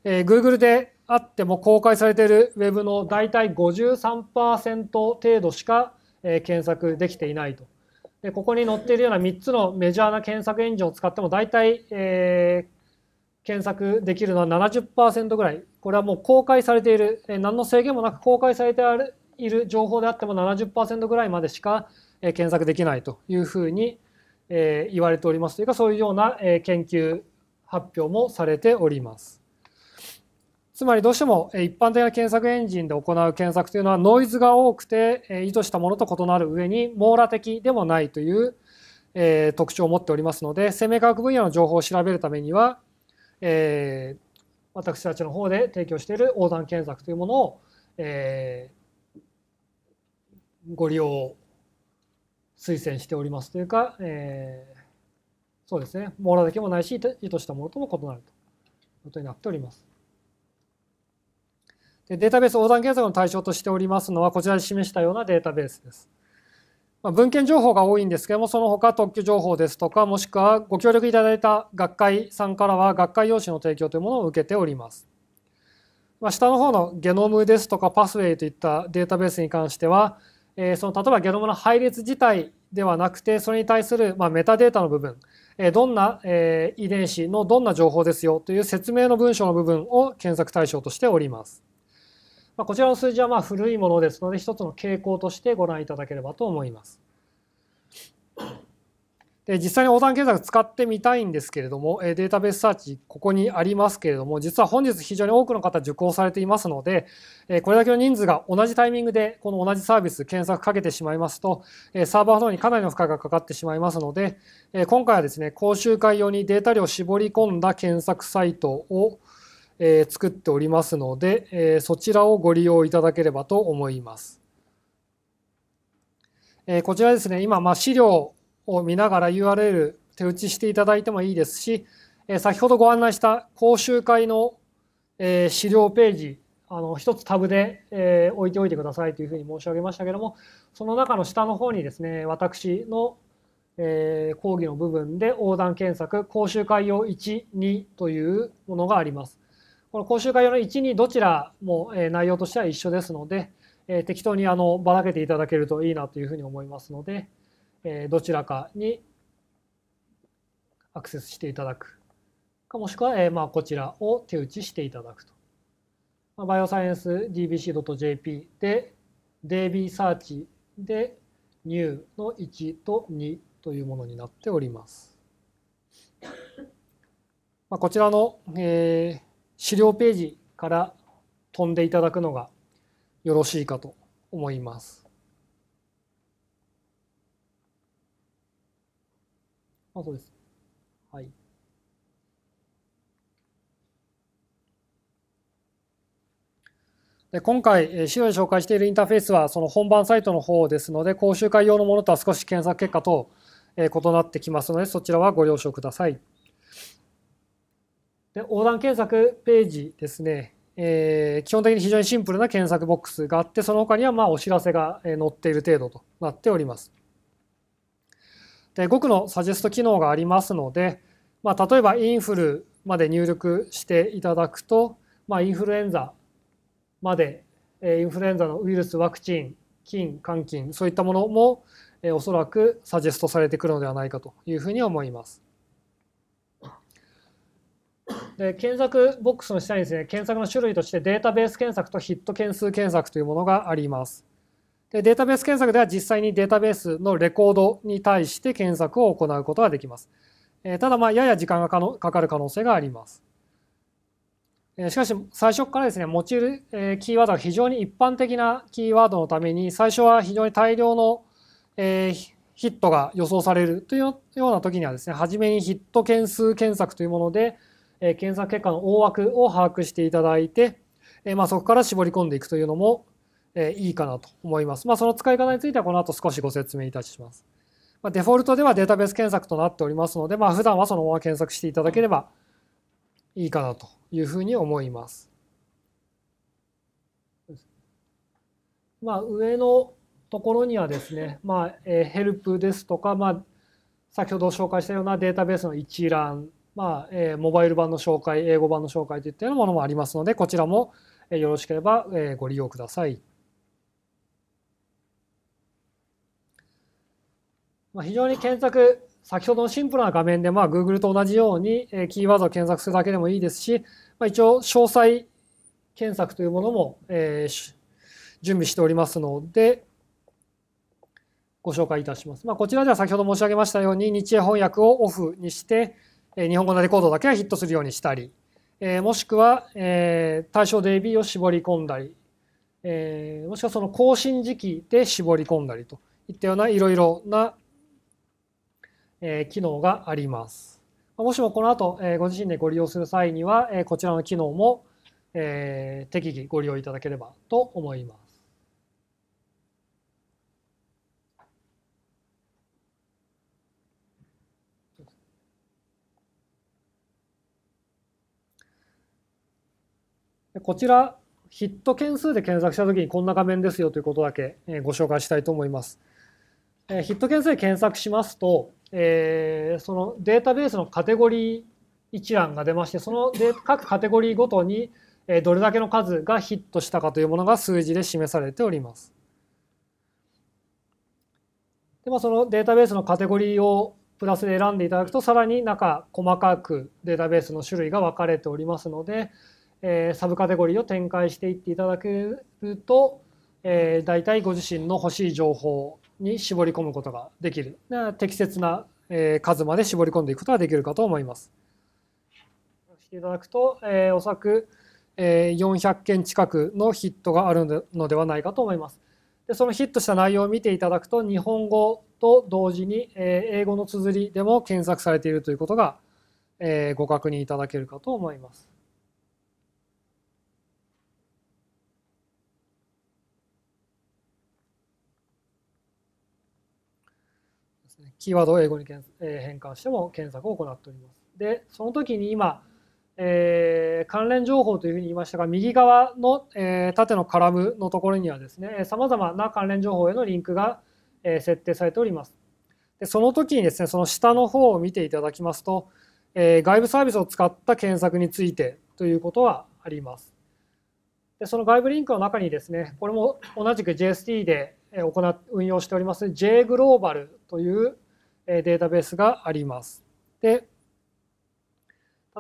えー、Google であっても公開されているウェブの大体53%程度しか、えー、検索できていないと。でここに載っているような3つのメジャーな検索エンジンを使っても大体、えー、検索できるのは70%ぐらいこれはもう公開されている、えー、何の制限もなく公開されている情報であっても70%ぐらいまでしか、え検索できないというふうに、えー、言われておりますというかそういうような、えー、研究発表もされております。つまりどうしても一般的な検索エンジンで行う検索というのはノイズが多くて意図したものと異なる上に網羅的でもないという特徴を持っておりますので生命科学分野の情報を調べるためには私たちの方で提供している横断検索というものをご利用推薦しておりますというか、えー、そうですね、網羅だけもないし、意図したものとも異なるということになっております。でデータベース横断検索の対象としておりますのは、こちらで示したようなデータベースです。まあ、文献情報が多いんですけども、その他特許情報ですとか、もしくはご協力いただいた学会さんからは、学会用紙の提供というものを受けております。まあ、下の方のゲノムですとか、パスウェイといったデータベースに関しては、えー、その例えばゲノムの配列自体ではなくてそれに対する、まあ、メタデータの部分、えどんな、え遺伝子のどんな情報ですよという説明の文章の部分を検索対象としております。まこちらの数字はまあ古いものですので一つの傾向としてご覧いただければと思います。え実際に横断検索使ってみたいんですけれども、えデータベースサーチ、ここにありますけれども、実は本日非常に多くの方受講されていますので、えこれだけの人数が同じタイミングで、この同じサービス、検索かけてしまいますと、えサーバーの方にかなりの負荷がかかってしまいますので、え今回はですね、講習会用にデータ量を絞り込んだ検索サイトを、え作っておりますので、えそちらをご利用いただければと思います。えこちらですね、今、ま資料を見ながら URL 手打ちしていただいてもいいですし、え先ほどご案内した講習会の、え資料ページ、あの1つタブで、え置いておいてくださいというふうに申し上げましたけれども、その中の下の方にですね、私の、え講義の部分で横断検索、講習会用1、2というものがあります。この講習会用の1、2どちらも、え内容としては一緒ですので、え適当にあのばらけていただけるといいなというふうに思いますので、えどちらかにアクセスしていただくかもしくは、えまあ、こちらを手打ちしていただくと。まあ、バイオサイエンス DBC.jp で DB サーチで new の1と2というものになっております。まあ、こちらの、えー、資料ページから飛んでいただくのがよろしいかと思います。あ、そうです。はい。で今回、資料で紹介しているインターフェースは、その本番サイトの方ですので、講習会用のものとは少し検索結果と異なってきますので、そちらはご了承ください。で横断検索ページですね、えー、基本的に非常にシンプルな検索ボックスがあって、その他にはまお知らせが載っている程度となっております。で5区のサジェスト機能がありますので、まあ、例えばインフルまで入力していただくと、まあ、インフルエンザまでインフルエンザのウイルスワクチン菌肝菌そういったものもおそらくサジェストされてくるのではないかというふうに思います。で検索ボックスの下にですね検索の種類としてデータベース検索とヒット件数検索というものがあります。でデータベース検索では実際にデータベースのレコードに対して検索を行うことができます。えただ、まやや時間がかかる可能性があります。えしかし、最初からですね、用いる、えキーワードが非常に一般的なキーワードのために、最初は非常に大量の、えヒットが予想されるというような時にはですね、初めにヒット件数検索というもので、え検索結果の大枠を把握していただいて、えまそこから絞り込んでいくというのもえいいかなと思います。まあ、その使い方についてはこの後少しご説明いたします。まあ、デフォルトではデータベース検索となっておりますので、まあ、普段はそのまま検索していただければいいかなというふうに思います。まあ、上のところにはですね、まあ、えヘルプですとか、まあ、先ほど紹介したようなデータベースの一覧、まあ、えモバイル版の紹介、英語版の紹介といったようなものもありますので、こちらもよろしければご利用ください。まあ、非常に検索、先ほどのシンプルな画面で、まあ、Google と同じように、えキーワードを検索するだけでもいいですし、まあ、一応、詳細検索というものも、えー、準備しておりますので、ご紹介いたします。まあ、こちらでは先ほど申し上げましたように、日英翻訳をオフにして、え日本語のレコードだけがヒットするようにしたり、えもしくは、え対象 DB を絞り込んだり、えもしくはその更新時期で絞り込んだりといったようないろいろなえ機能があります。もしもこの後、えご自身でご利用する際には、えこちらの機能も、え適宜ご利用いただければと思います。こちら、ヒット件数で検索したときにこんな画面ですよということだけご紹介したいと思います。ヒット件数で検索しますと、えー、そのデータベースのカテゴリー一覧が出ましてそので各カテゴリーごとにどれだけの数がヒットしたかというものが数字で示されております。でまあ、そのデータベースのカテゴリーをプラスで選んでいただくとさらに中細かくデータベースの種類が分かれておりますので、えー、サブカテゴリーを展開していっていただけると、えー、大体ご自身の欲しい情報に絞り込むことができる適切な数まで絞り込んでいくことができるかと思います。していただくと、えー、おそらく、え400件近くのヒットがあるのではないかと思います。でそのヒットした内容を見ていただくと日本語と同時に、え英語の綴りでも検索されているということが、えー、ご確認いただけるかと思います。ですねキーワードを英語に変換しても検索を行っておりますでその時に今、えー、関連情報というふうに言いましたが右側の、えー、縦のカラムのところにはですねさまざまな関連情報へのリンクが、えー、設定されておりますでその時にですねその下の方を見ていただきますと、えー、外部サービスを使った検索についてということはありますでその外部リンクの中にですねこれも同じく JST で行運用しております J グローバルというデータベースがあります。で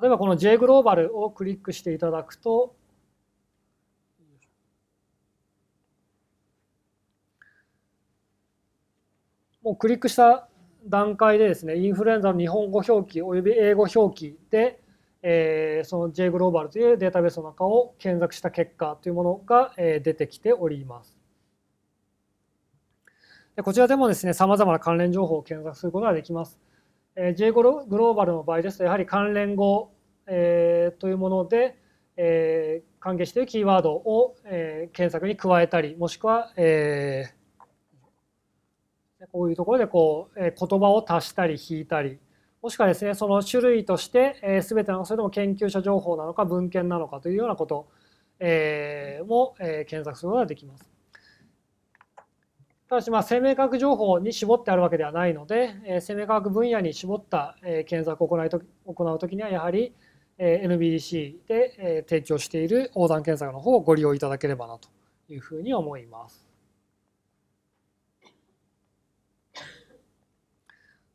例えばこの J グローバルをクリックしていただくともうクリックした段階でですねインフルエンザの日本語表記および英語表記で、えー、その J グローバルというデータベースの中を検索した結果というものが、え出てきております。でこちらでもですね、様々な関連情報を検索することができます。えー、J グローバルの場合ですと、やはり関連語、えー、というもので、えー、関係しているキーワードを、えー、検索に加えたり、もしくは、えー、こういうところでこう、え言葉を足したり引いたり、もしくはですね、その種類として、え全てのそれとも研究者情報なのか、文献なのかというようなこと、えも、え検索することができます。ただし、ま生命科学情報に絞ってあるわけではないので、え生命科学分野に絞った、え検索を行いと行うときには、やはり、え NBDC で、え提供している横断検索の方をご利用いただければなというふうに思います。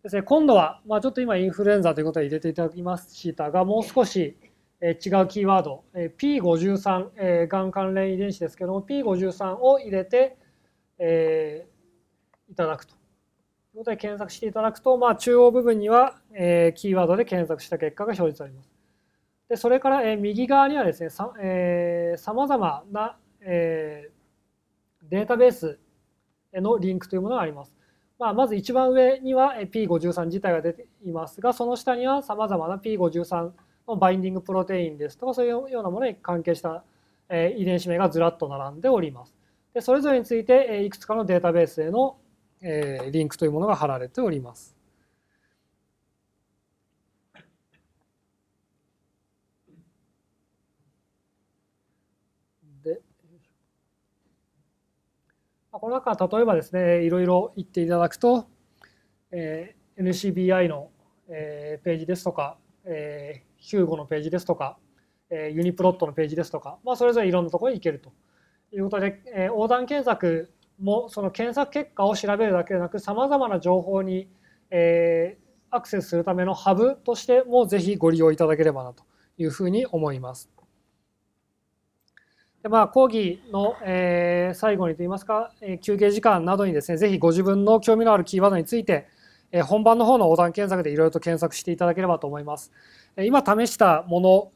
ですね、今度は、まあ、ちょっと今インフルエンザということは入れていただきましたが、もう少し、え違うキーワード、え P53、えがん関連遺伝子ですけども、P53 を入れて、えー、いただくと。ということで検索していただくと、まあ、中央部分には、えー、キーワードで検索した結果が表示されます。でそれから、えー、右側にはですねさ,、えー、まざまな、えー、データベースへのリンクというものがあります。まあ、まず一番上には P53 自体が出ていますが、その下にはさまざまな P53 のバインディングプロテインですとか、そういうようなものに関係した遺伝子名がずらっと並んでおります。それぞれについていくつかのデータベースへのリンクというものが貼られております。でこの中例えばですねいろいろ言っていただくと、え NCBI の、えページですとか、え u ヒューゴのページですとか、えユニプロットのページですとか、まあ、それぞれいろんなところに行けると。いうことで、えー、横断検索もその検索結果を調べるだけでなくさまざまな情報に、えー、アクセスするためのハブとしてもぜひご利用いただければなというふうに思います。でまあ、講義の、えー、最後にといいますか、え休憩時間などにですねぜひご自分の興味のあるキーワードについて、え本番の方の横断検索でいろいろと検索していただければと思います。今試したもの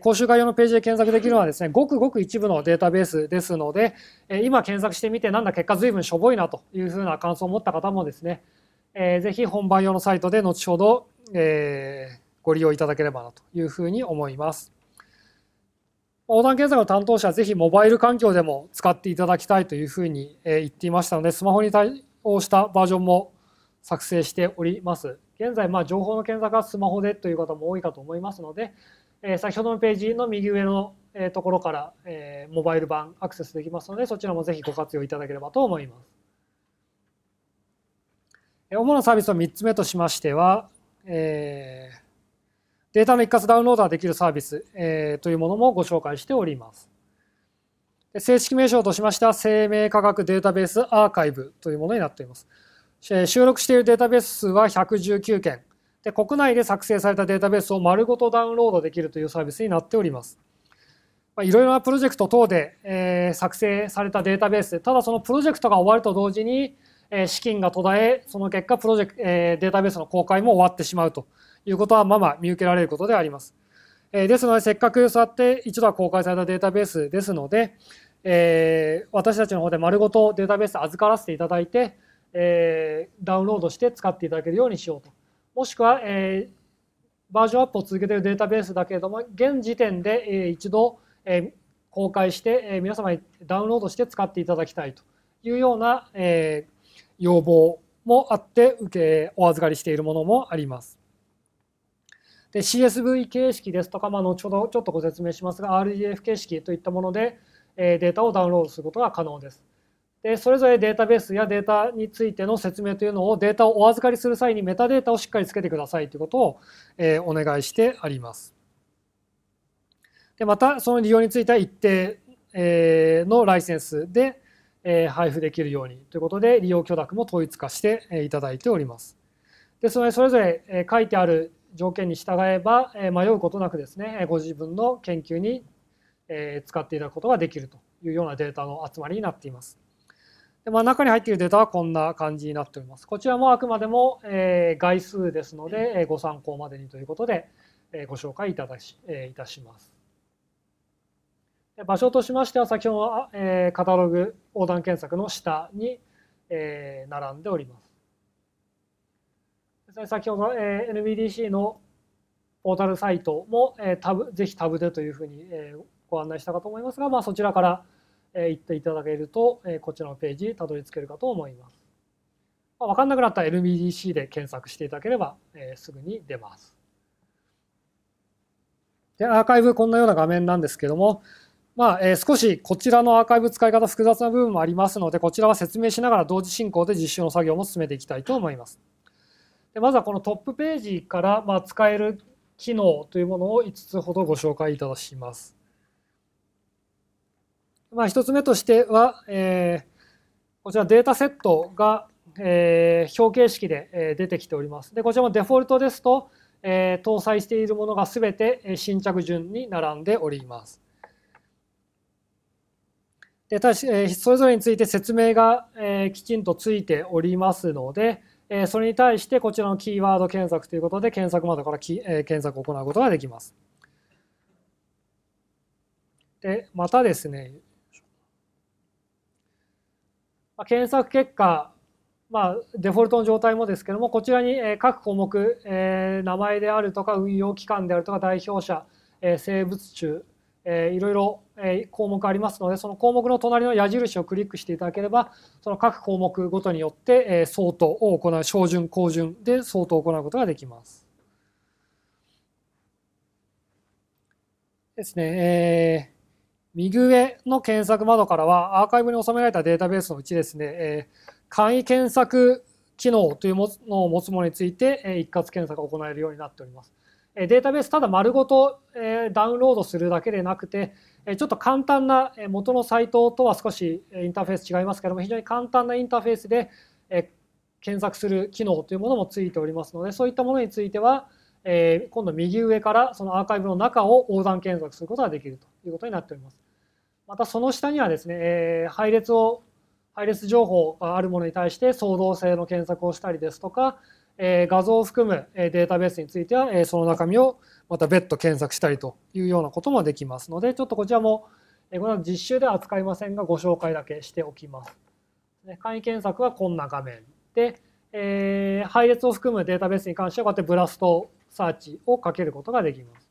講習会用のページで検索できるのはですね、ごくごく一部のデータベースですので、今検索してみて、なんだ結果ずいぶんしょぼいなというふうな感想を持った方もですね、ぜひ本番用のサイトで後ほどご利用いただければなというふうに思います。横断検索の担当者はぜひモバイル環境でも使っていただきたいというふうに言っていましたので、スマホに対応したバージョンも作成しております。現在、情報の検索はスマホでという方も多いかと思いますので、えー、先ほどのページの右上のところから、えー、モバイル版アクセスできますので、そちらもぜひご活用いただければと思います。主なサービスの3つ目としましては、えー、データの一括ダウンロードができるサービス、えー、というものもご紹介しております。正式名称としましては、生命科学データベースアーカイブというものになっています。収録しているデータベース数は119件、で国内で作成されたデータベースを丸ごとダウンロードできるというサービスになっております。いろいろなプロジェクト等で、えー、作成されたデータベースで、ただそのプロジェクトが終わると同時に、えー、資金が途絶え、その結果プロジェク、えー、データベースの公開も終わってしまうということはまま見受けられることであります。えー、ですので、せっかくそうやって一度は公開されたデータベースですので、えー、私たちの方で丸ごとデータベース預からせていただいて、えー、ダウンロードして使っていただけるようにしようともしくは、えー、バージョンアップを続けているデータベースだけれども現時点で、えー、一度、えー、公開して、えー、皆様にダウンロードして使っていただきたいというような、えー、要望もあって受けお預かりしているものもあります。で CSV 形式ですとか、まあ、後ほどちょっとご説明しますが RDF 形式といったものでデータをダウンロードすることが可能です。でそれぞれデータベースやデータについての説明というのをデータをお預かりする際にメタデータをしっかりつけてくださいということを、えお願いしてあります。でまたその利用については一定、えのライセンスで、え配布できるようにということで利用許諾も統一化していただいております。ですのでそれぞれ書いてある条件に従えば迷うことなくですねご自分の研究に使っていただくことができるというようなデータの集まりになっています。で真ん中に入っているデータはこんな感じになっております。こちらもあくまでも、えー、概数ですので、えご参考までにということで、えご紹介いただし、えいたします。場所としましては先ほどの、えカタログ横断検索の下に、え並んでおります。先ほど、え NBDC のポータルサイトも、えタブぜひタブでというふうに、えご案内したかと思いますが、まあ、そちらからえー、言っていただけると、えー、こちらのページにたどり着けるかと思います。まあ、分かんなくなったら LBDC で検索していただければ、えー、すぐに出ます。で、アーカイブこんなような画面なんですけども、まあ、え少しこちらのアーカイブ使い方複雑な部分もありますので、こちらは説明しながら同時進行で実習の作業も進めていきたいと思います。でまずはこのトップページから、まあ、使える機能というものを5つほどご紹介いたします。まあ、1つ目としては、えこちらデータセットが、え表形式で出てきております。でこちらもデフォルトですと、え搭載しているものが全て新着順に並んでおります。でたし、えそれぞれについて説明が、えきちんとついておりますので、えそれに対してこちらのキーワード検索ということで検索窓からき、え検索を行うことができます。でまたですね検索結果、まあ、デフォルトの状態もですけどもこちらに各項目、え名前であるとか運用機関であるとか代表者、え生物種、えいろいろ、え項目ありますのでその項目の隣の矢印をクリックしていただければその各項目ごとによって、え相当を行う照準、高順で相当を行うことができます。ですね。えー右上の検索窓からはアーカイブに収められたデータベースのうちですね、えー、簡易検索機能というものを持つものについて、えー、一括検索を行えるようになっております。えー、データベースただ丸ごと、えー、ダウンロードするだけでなくて、えー、ちょっと簡単な、えー、元のサイトとは少しインターフェース違いますけども非常に簡単なインターフェースで、えー、検索する機能というものもついておりますのでそういったものについては、えー、今度右上からそのアーカイブの中を横断検索することができるということになっております。またその下にはですね、えー、配列を配列情報があるものに対して相動性の検索をしたりですとか、えー、画像を含むデータベースについては、えー、その中身をまた別途検索したりというようなこともできますのでちょっとこちらも、えー、この実習では扱いませんがご紹介だけしておきます。簡易検索はこんな画面で、えー、配列を含むデータベースに関してはこうやってブラストサーチをかけることができます。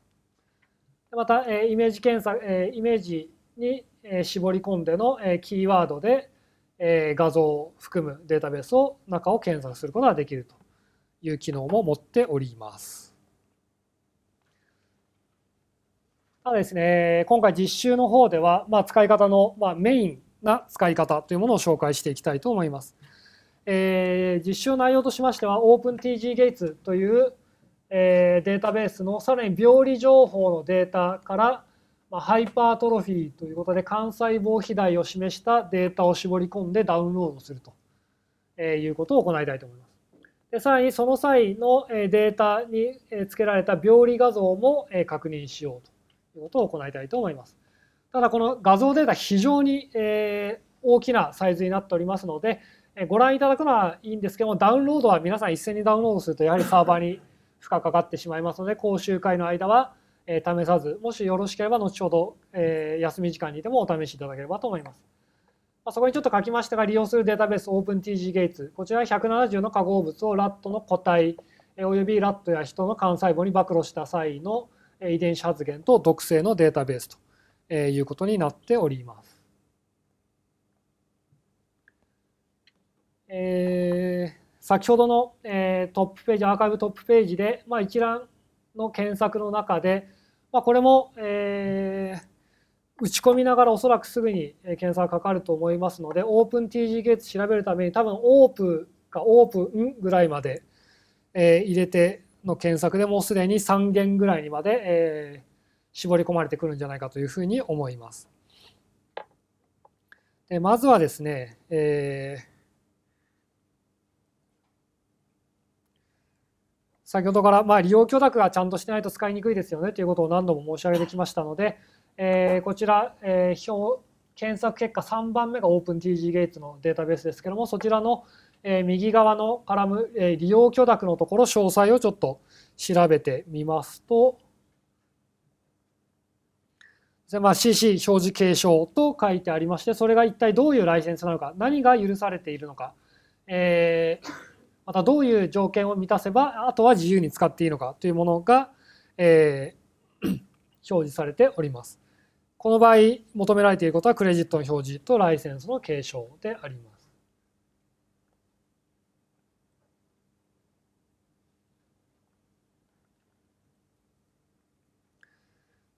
また、えイメージ検索、えイメージに絞り込んでのキーワードで画像を含むデータベースを中を検索することができるという機能も持っております。ただですね、今回実習の方では、まあ、使い方の、まあ、メインな使い方というものを紹介していきたいと思います。えー、実習内容としましては OpenTG ゲイツという、えデータベースのさらに病理情報のデータから、まハイパートロフィーということで肝細胞肥大を示したデータを絞り込んでダウンロードすると、えいうことを行いたいと思います。でさらにその際のデータにつけられた病理画像も確認しようということを行いたいと思います。ただこの画像データ非常に大きなサイズになっておりますのでご覧いただくのはいいんですけどもダウンロードは皆さん一斉にダウンロードするとやはりサーバーに負荷かかってしまいますので講習会の間は、え試さずもしよろしければ後ほど、え休み時間にでもお試しいただければと思います。まそこにちょっと書きましたが利用するデータベース OpenTG ゲイツこちらは170の化合物をラットの個体およびラットや人の幹細胞に暴露した際の遺伝子発現と毒性のデータベースということになっております。えー先ほどの、えー、トップページアーカイブトップページで、まあ、一覧の検索の中で、まあ、これも、えー、打ち込みながらおそらくすぐに検索かかると思いますので OpenTG ゲート調べるために多分 OP か OPN ぐらいまで、えー、入れての検索でもうすでに3件ぐらいにまで、えー、絞り込まれてくるんじゃないかというふうに思います。でまずはですね、えー、先ほどから、まあ、利用許諾がちゃんとしてないと使いにくいですよねということを何度も申し上げてきましたので、えー、こちら、えー、表検索結果3番目が OpenTG ゲートのデータベースですけどもそちらの、えー、右側のカラム、えー、利用許諾のところ詳細をちょっと調べてみますと、でまあ、CC 表示継承と書いてありましてそれが一体どういうライセンスなのか何が許されているのか、えーまたどういう条件を満たせばあとは自由に使っていいのかというものが、えー、表示されております。この場合求められていることはクレジットの表示とライセンスの継承であります。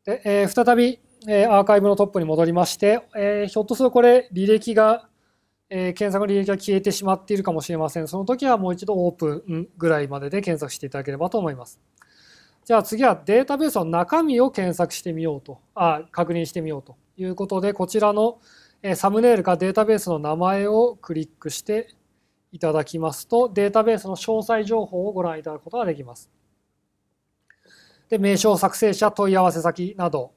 でえー、再び、えー、アーカイブのトップに戻りまして、えー、ひょっとするとこれ履歴がえ検索履歴が消えてしまっているかもしれません。その時はもう一度オープンぐらいまでで検索していただければと思います。じゃあ次はデータベースの中身を検索してみようと、あ確認してみようということで、こちらのサムネイルかデータベースの名前をクリックしていただきますと、データベースの詳細情報をご覧いただくことができます。で、名称作成者、問い合わせ先など、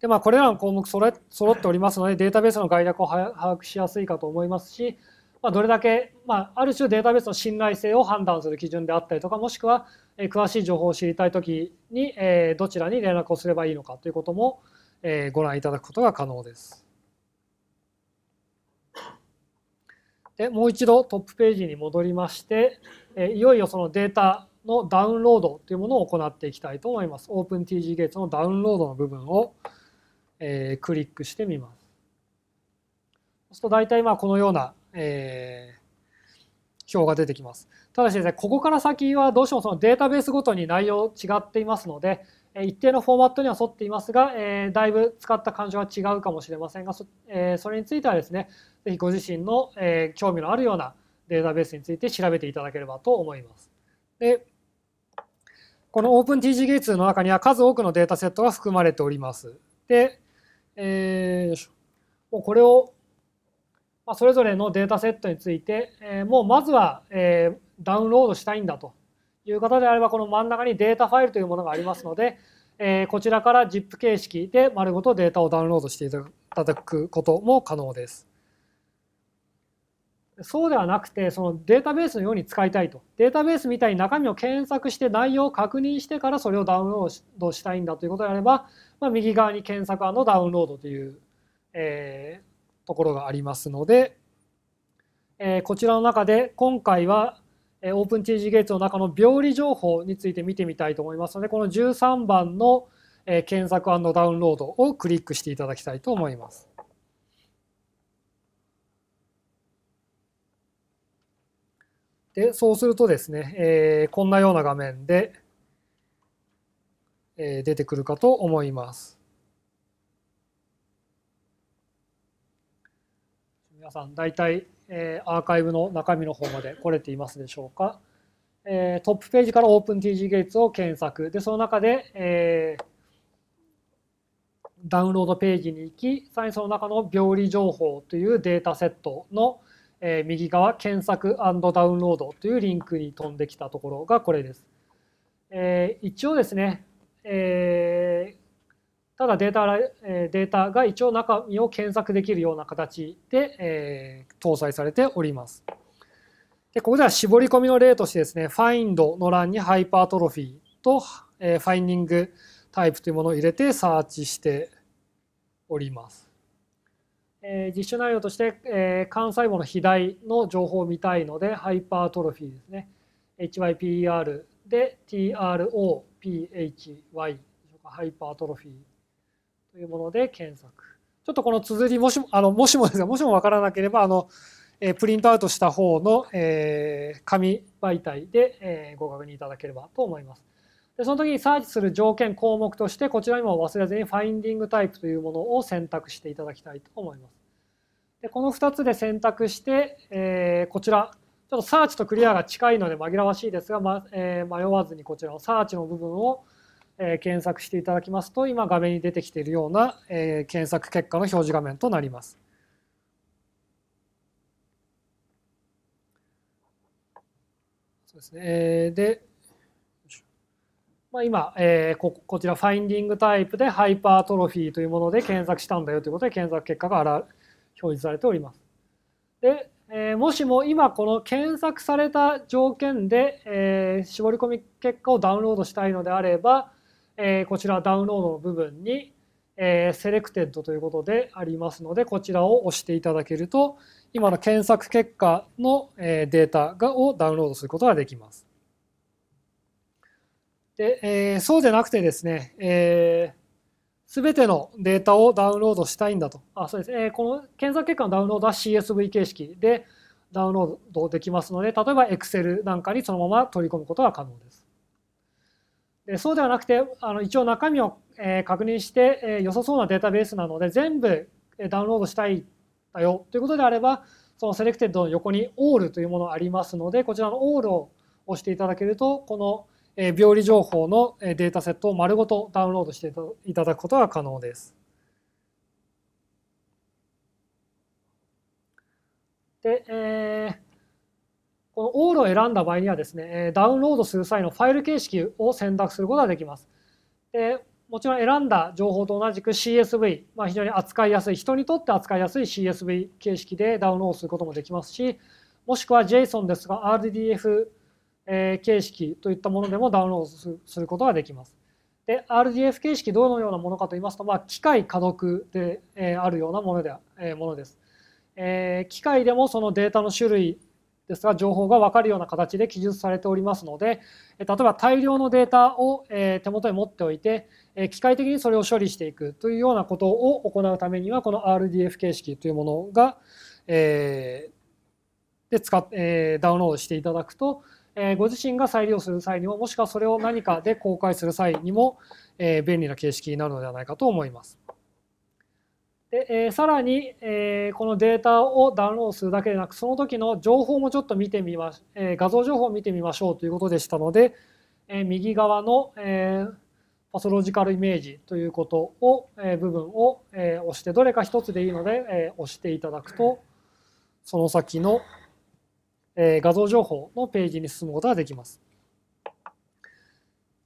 で、まあ、これらの項目揃揃っておりますので、データベースの概略を把握しやすいかと思いますし、まあ、どれだけ、まあ、ある種データベースの信頼性を判断する基準であったりとか、もしくは、え詳しい情報を知りたいときに、えどちらに連絡をすればいいのかということも、えご覧いただくことが可能です。でもう一度トップページに戻りまして、えいよいよそのデータのダウンロードというものを行っていきたいと思います。OpenTG ゲートのダウンロードの部分を、えー、クリックしてみます。そうすると大体まあこのような、えー、表が出てきます。ただしですね、ここから先はどうしてもそのデータベースごとに内容違っていますので、一定のフォーマットには沿っていますが、えー、だいぶ使った感情は違うかもしれませんがそ,、えー、それについてはですねぜひご自身の、えー、興味のあるようなデータベースについて調べていただければと思います。でこの OpenTGK2 の中には数多くのデータセットが含まれております。でえー、もうこれを、まあ、それぞれのデータセットについて、えー、もうまずは、えー、ダウンロードしたいんだという方であればこの真ん中にデータファイルというものがありますので、えー、こちらから ZIP 形式で丸ごとデータをダウンロードしていただくことも可能です。そうではなくてそのデータベースのように使いたいとデータベースみたいに中身を検索して内容を確認してからそれをダウンロードしたいんだということであれば、まあ、右側に検索ダウンロードという、えー、ところがありますので、えー、こちらの中で今回はオープン TG ゲーツの中の病理情報について見てみたいと思いますのでこの13番の検索ダウンロードをクリックしていただきたいと思います。で、そうするとですね、えー、こんなような画面で、えー、出てくるかと思います。皆さん、大体、えー、アーカイブの中身の方まで来れていますでしょうか。えー、トップページからオープン TG ゲイツを検索。で、その中で、えー、ダウンロードページに行き、さらにその中の病理情報というデータセットの、えー、右側検索ダウンロードというリンクに飛んできたところがこれです。えー、一応ですね、えー、ただデータ、えデータが一応中身を検索できるような形で、えー、搭載されております。でここでは絞り込みの例としてですね、find の欄にハイパートロフィーと、えー、ファインディングタイプというものを入れてサーチしております。え実習内容として、えー、幹細胞の肥大の情報を見たいのでハイパートロフィーですね HYPER で TROPHY ハイパートロフィーというもので検索ちょっとこの綴りもしもあのもしもですがもしも分からなければあの、えー、プリントアウトした方の、えー、紙媒体で、えー、ご確認いただければと思います。でその時にサーチする条件項目としてこちらにも忘れずにファインディングタイプというものを選択していただきたいと思います。でこの2つで選択して、えー、こちらちょっとサーチとクリアが近いので紛らわしいですが、まえー、迷わずにこちらのサーチの部分を、えー、検索していただきますと今画面に出てきているような、えー、検索結果の表示画面となります。そうですね、えー、で、まあ、今、えー、ここちらファインディングタイプでハイパートロフィーというもので検索したんだよということで検索結果が現れ表示されております。で、えもしも今この検索された条件で、え絞り込み結果をダウンロードしたいのであれば、えこちらダウンロードの部分に、えセレクテッドということでありますのでこちらを押していただけると今の検索結果の、えデータがをダウンロードすることができます。でえそうでなくてですね、えすべてのデータをダウンロードしたいんだと。あ、そうです。えー、この検索結果のダウンロードは CSV 形式でダウンロードできますので、例えば Excel なんかにそのまま取り込むことが可能です。でそうではなくて、あの一応中身を、えー、確認して、えー、良さそうなデータベースなので、全部ダウンロードしたいだよということであれば、そのセレクテッドの横に All というものがありますので、こちらの All を押していただけると、この病理情報のデータセットを丸ごとダウンロードしていただくことが可能です。で、えー、このオールを選んだ場合にはですね、ダウンロードする際のファイル形式を選択することができます。でもちろん選んだ情報と同じく CSV、まあ、非常に扱いやすい、人にとって扱いやすい CSV 形式でダウンロードすることもできますし、もしくは JSON ですが RDF え形式といったものでもダウンロードすることができます。で RDF 形式どのようなものかといいますと、まあ、機械可読で、えあるようなもので,、えものです、え機械でもそのデータの種類ですが情報が分かるような形で記述されておりますので、え例えば大量のデータを、え手元に持っておいて、え機械的にそれを処理していくというようなことを行うためにはこの RDF 形式というものが、えで使っえダウンロードしていただくと、えご自身が再利用する際にももしくはそれを何かで公開する際にも、え便利な形式になるのではないかと思います。でえー、さらに、えー、このデータをダウンロードするだけでなくその時の情報もちょっと見てみま、えー、画像情報を見てみましょうということでしたので、えー、右側の、えー、パソロジカルイメージということを、えー、部分を、えー、押してどれか一つでいいので、えー、押していただくとその先の、え画像情報のページに進むことができます。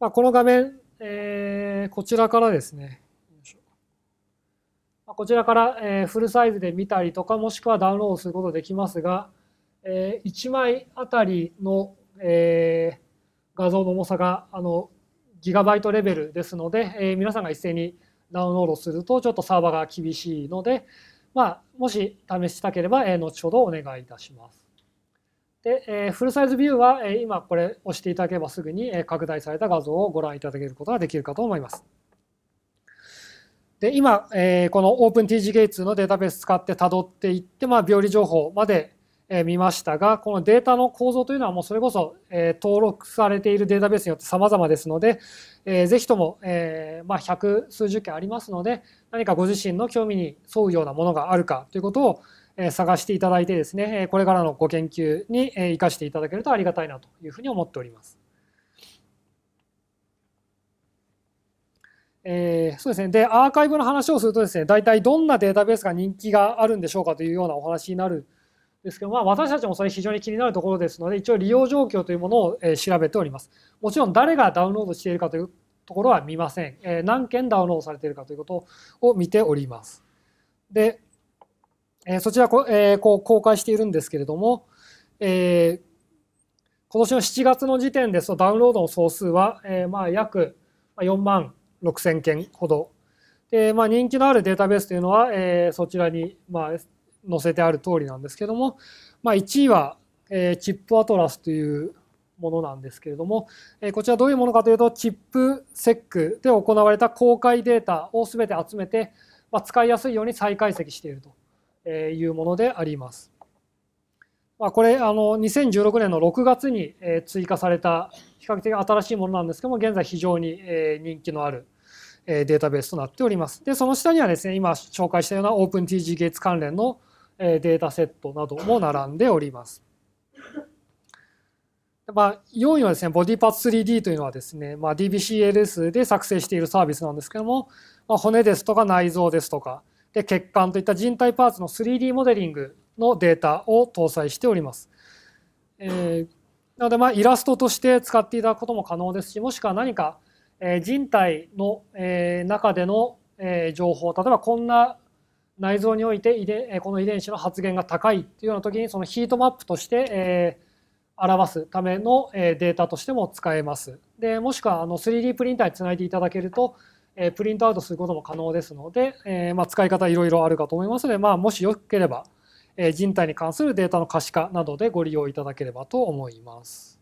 まあ、この画面、えこちらからですね、こちらから、えフルサイズで見たりとか、もしくはダウンロードすることできますが、え1枚あたりの、え画像の重さがあのギガバイトレベルですので、え皆さんが一斉にダウンロードするとちょっとサーバーが厳しいので、まあ、もし試したければ、え後ほどお願いいたします。で、えー、フルサイズビューは、えー、今これ押していただければすぐに、えー、拡大された画像をご覧いただけることができるかと思います。で、今、えー、この OpenTGK2 のデータベース使ってたどっていって、まあ、病理情報まで、えー、見ましたが、このデータの構造というのはもうそれこそ、えー、登録されているデータベースによって様々ですので、えー、ぜひとも、えー、まあ、百数十件ありますので、何かご自身の興味に沿うようなものがあるかということを、探していただいてですね、これからのご研究に生かしていただけるとありがたいなというふうに思っております。えー、そうですね。で、アーカイブの話をするとですね、大体どんなデータベースが人気があるんでしょうかというようなお話になるんですけど、まあ、私たちもそれ非常に気になるところですので、一応利用状況というものを、え調べております。もちろん誰がダウンロードしているかというところは見ません。え何件ダウンロードされているかということを見ております。で、えー、そちらこ、えー、こう公開しているんですけれども、えー、今年の7月の時点ですとダウンロードの総数は、えー、まあ約4万6000件ほどで、まあ、人気のあるデータベースというのは、えー、そちらに、まあ、載せてある通りなんですけれども、まあ、1位は、えー、チップアトラスというものなんですけれども、えー、こちらどういうものかというとチップセックで行われた公開データをすべて集めて、まあ、使いやすいように再解析していると。えいうものであります。まあ、これあの2016年の6月に、え追加された比較的新しいものなんですけども現在非常に、え人気のある、えデータベースとなっております。でその下にはですね今紹介したような OpenTG ゲーツ関連の、えデータセットなども並んでおります。まあ、4位はですね、ボディパ t h 3D というのはですね、まあ、DBCLS で作成しているサービスなんですけども、まあ、骨ですとか内臓ですとか、で血管といった人体パーツの 3D モデリングのデータを搭載しております。えー、なのでまあイラストとして使っていただくことも可能ですしもしくは何か、えー、人体の、えー、中での、えー、情報例えばこんな内臓において遺伝この遺伝子の発現が高いというような時にそのヒートマップとして、えー、表すためのデータとしても使えます。でもしくはあの 3D プリンターにつないでいただけるとえプリントアウトすることも可能ですので、えま使い方いろいろあるかと思いますので、まあ、もしよければ、え人体に関するデータの可視化などでご利用いただければと思います。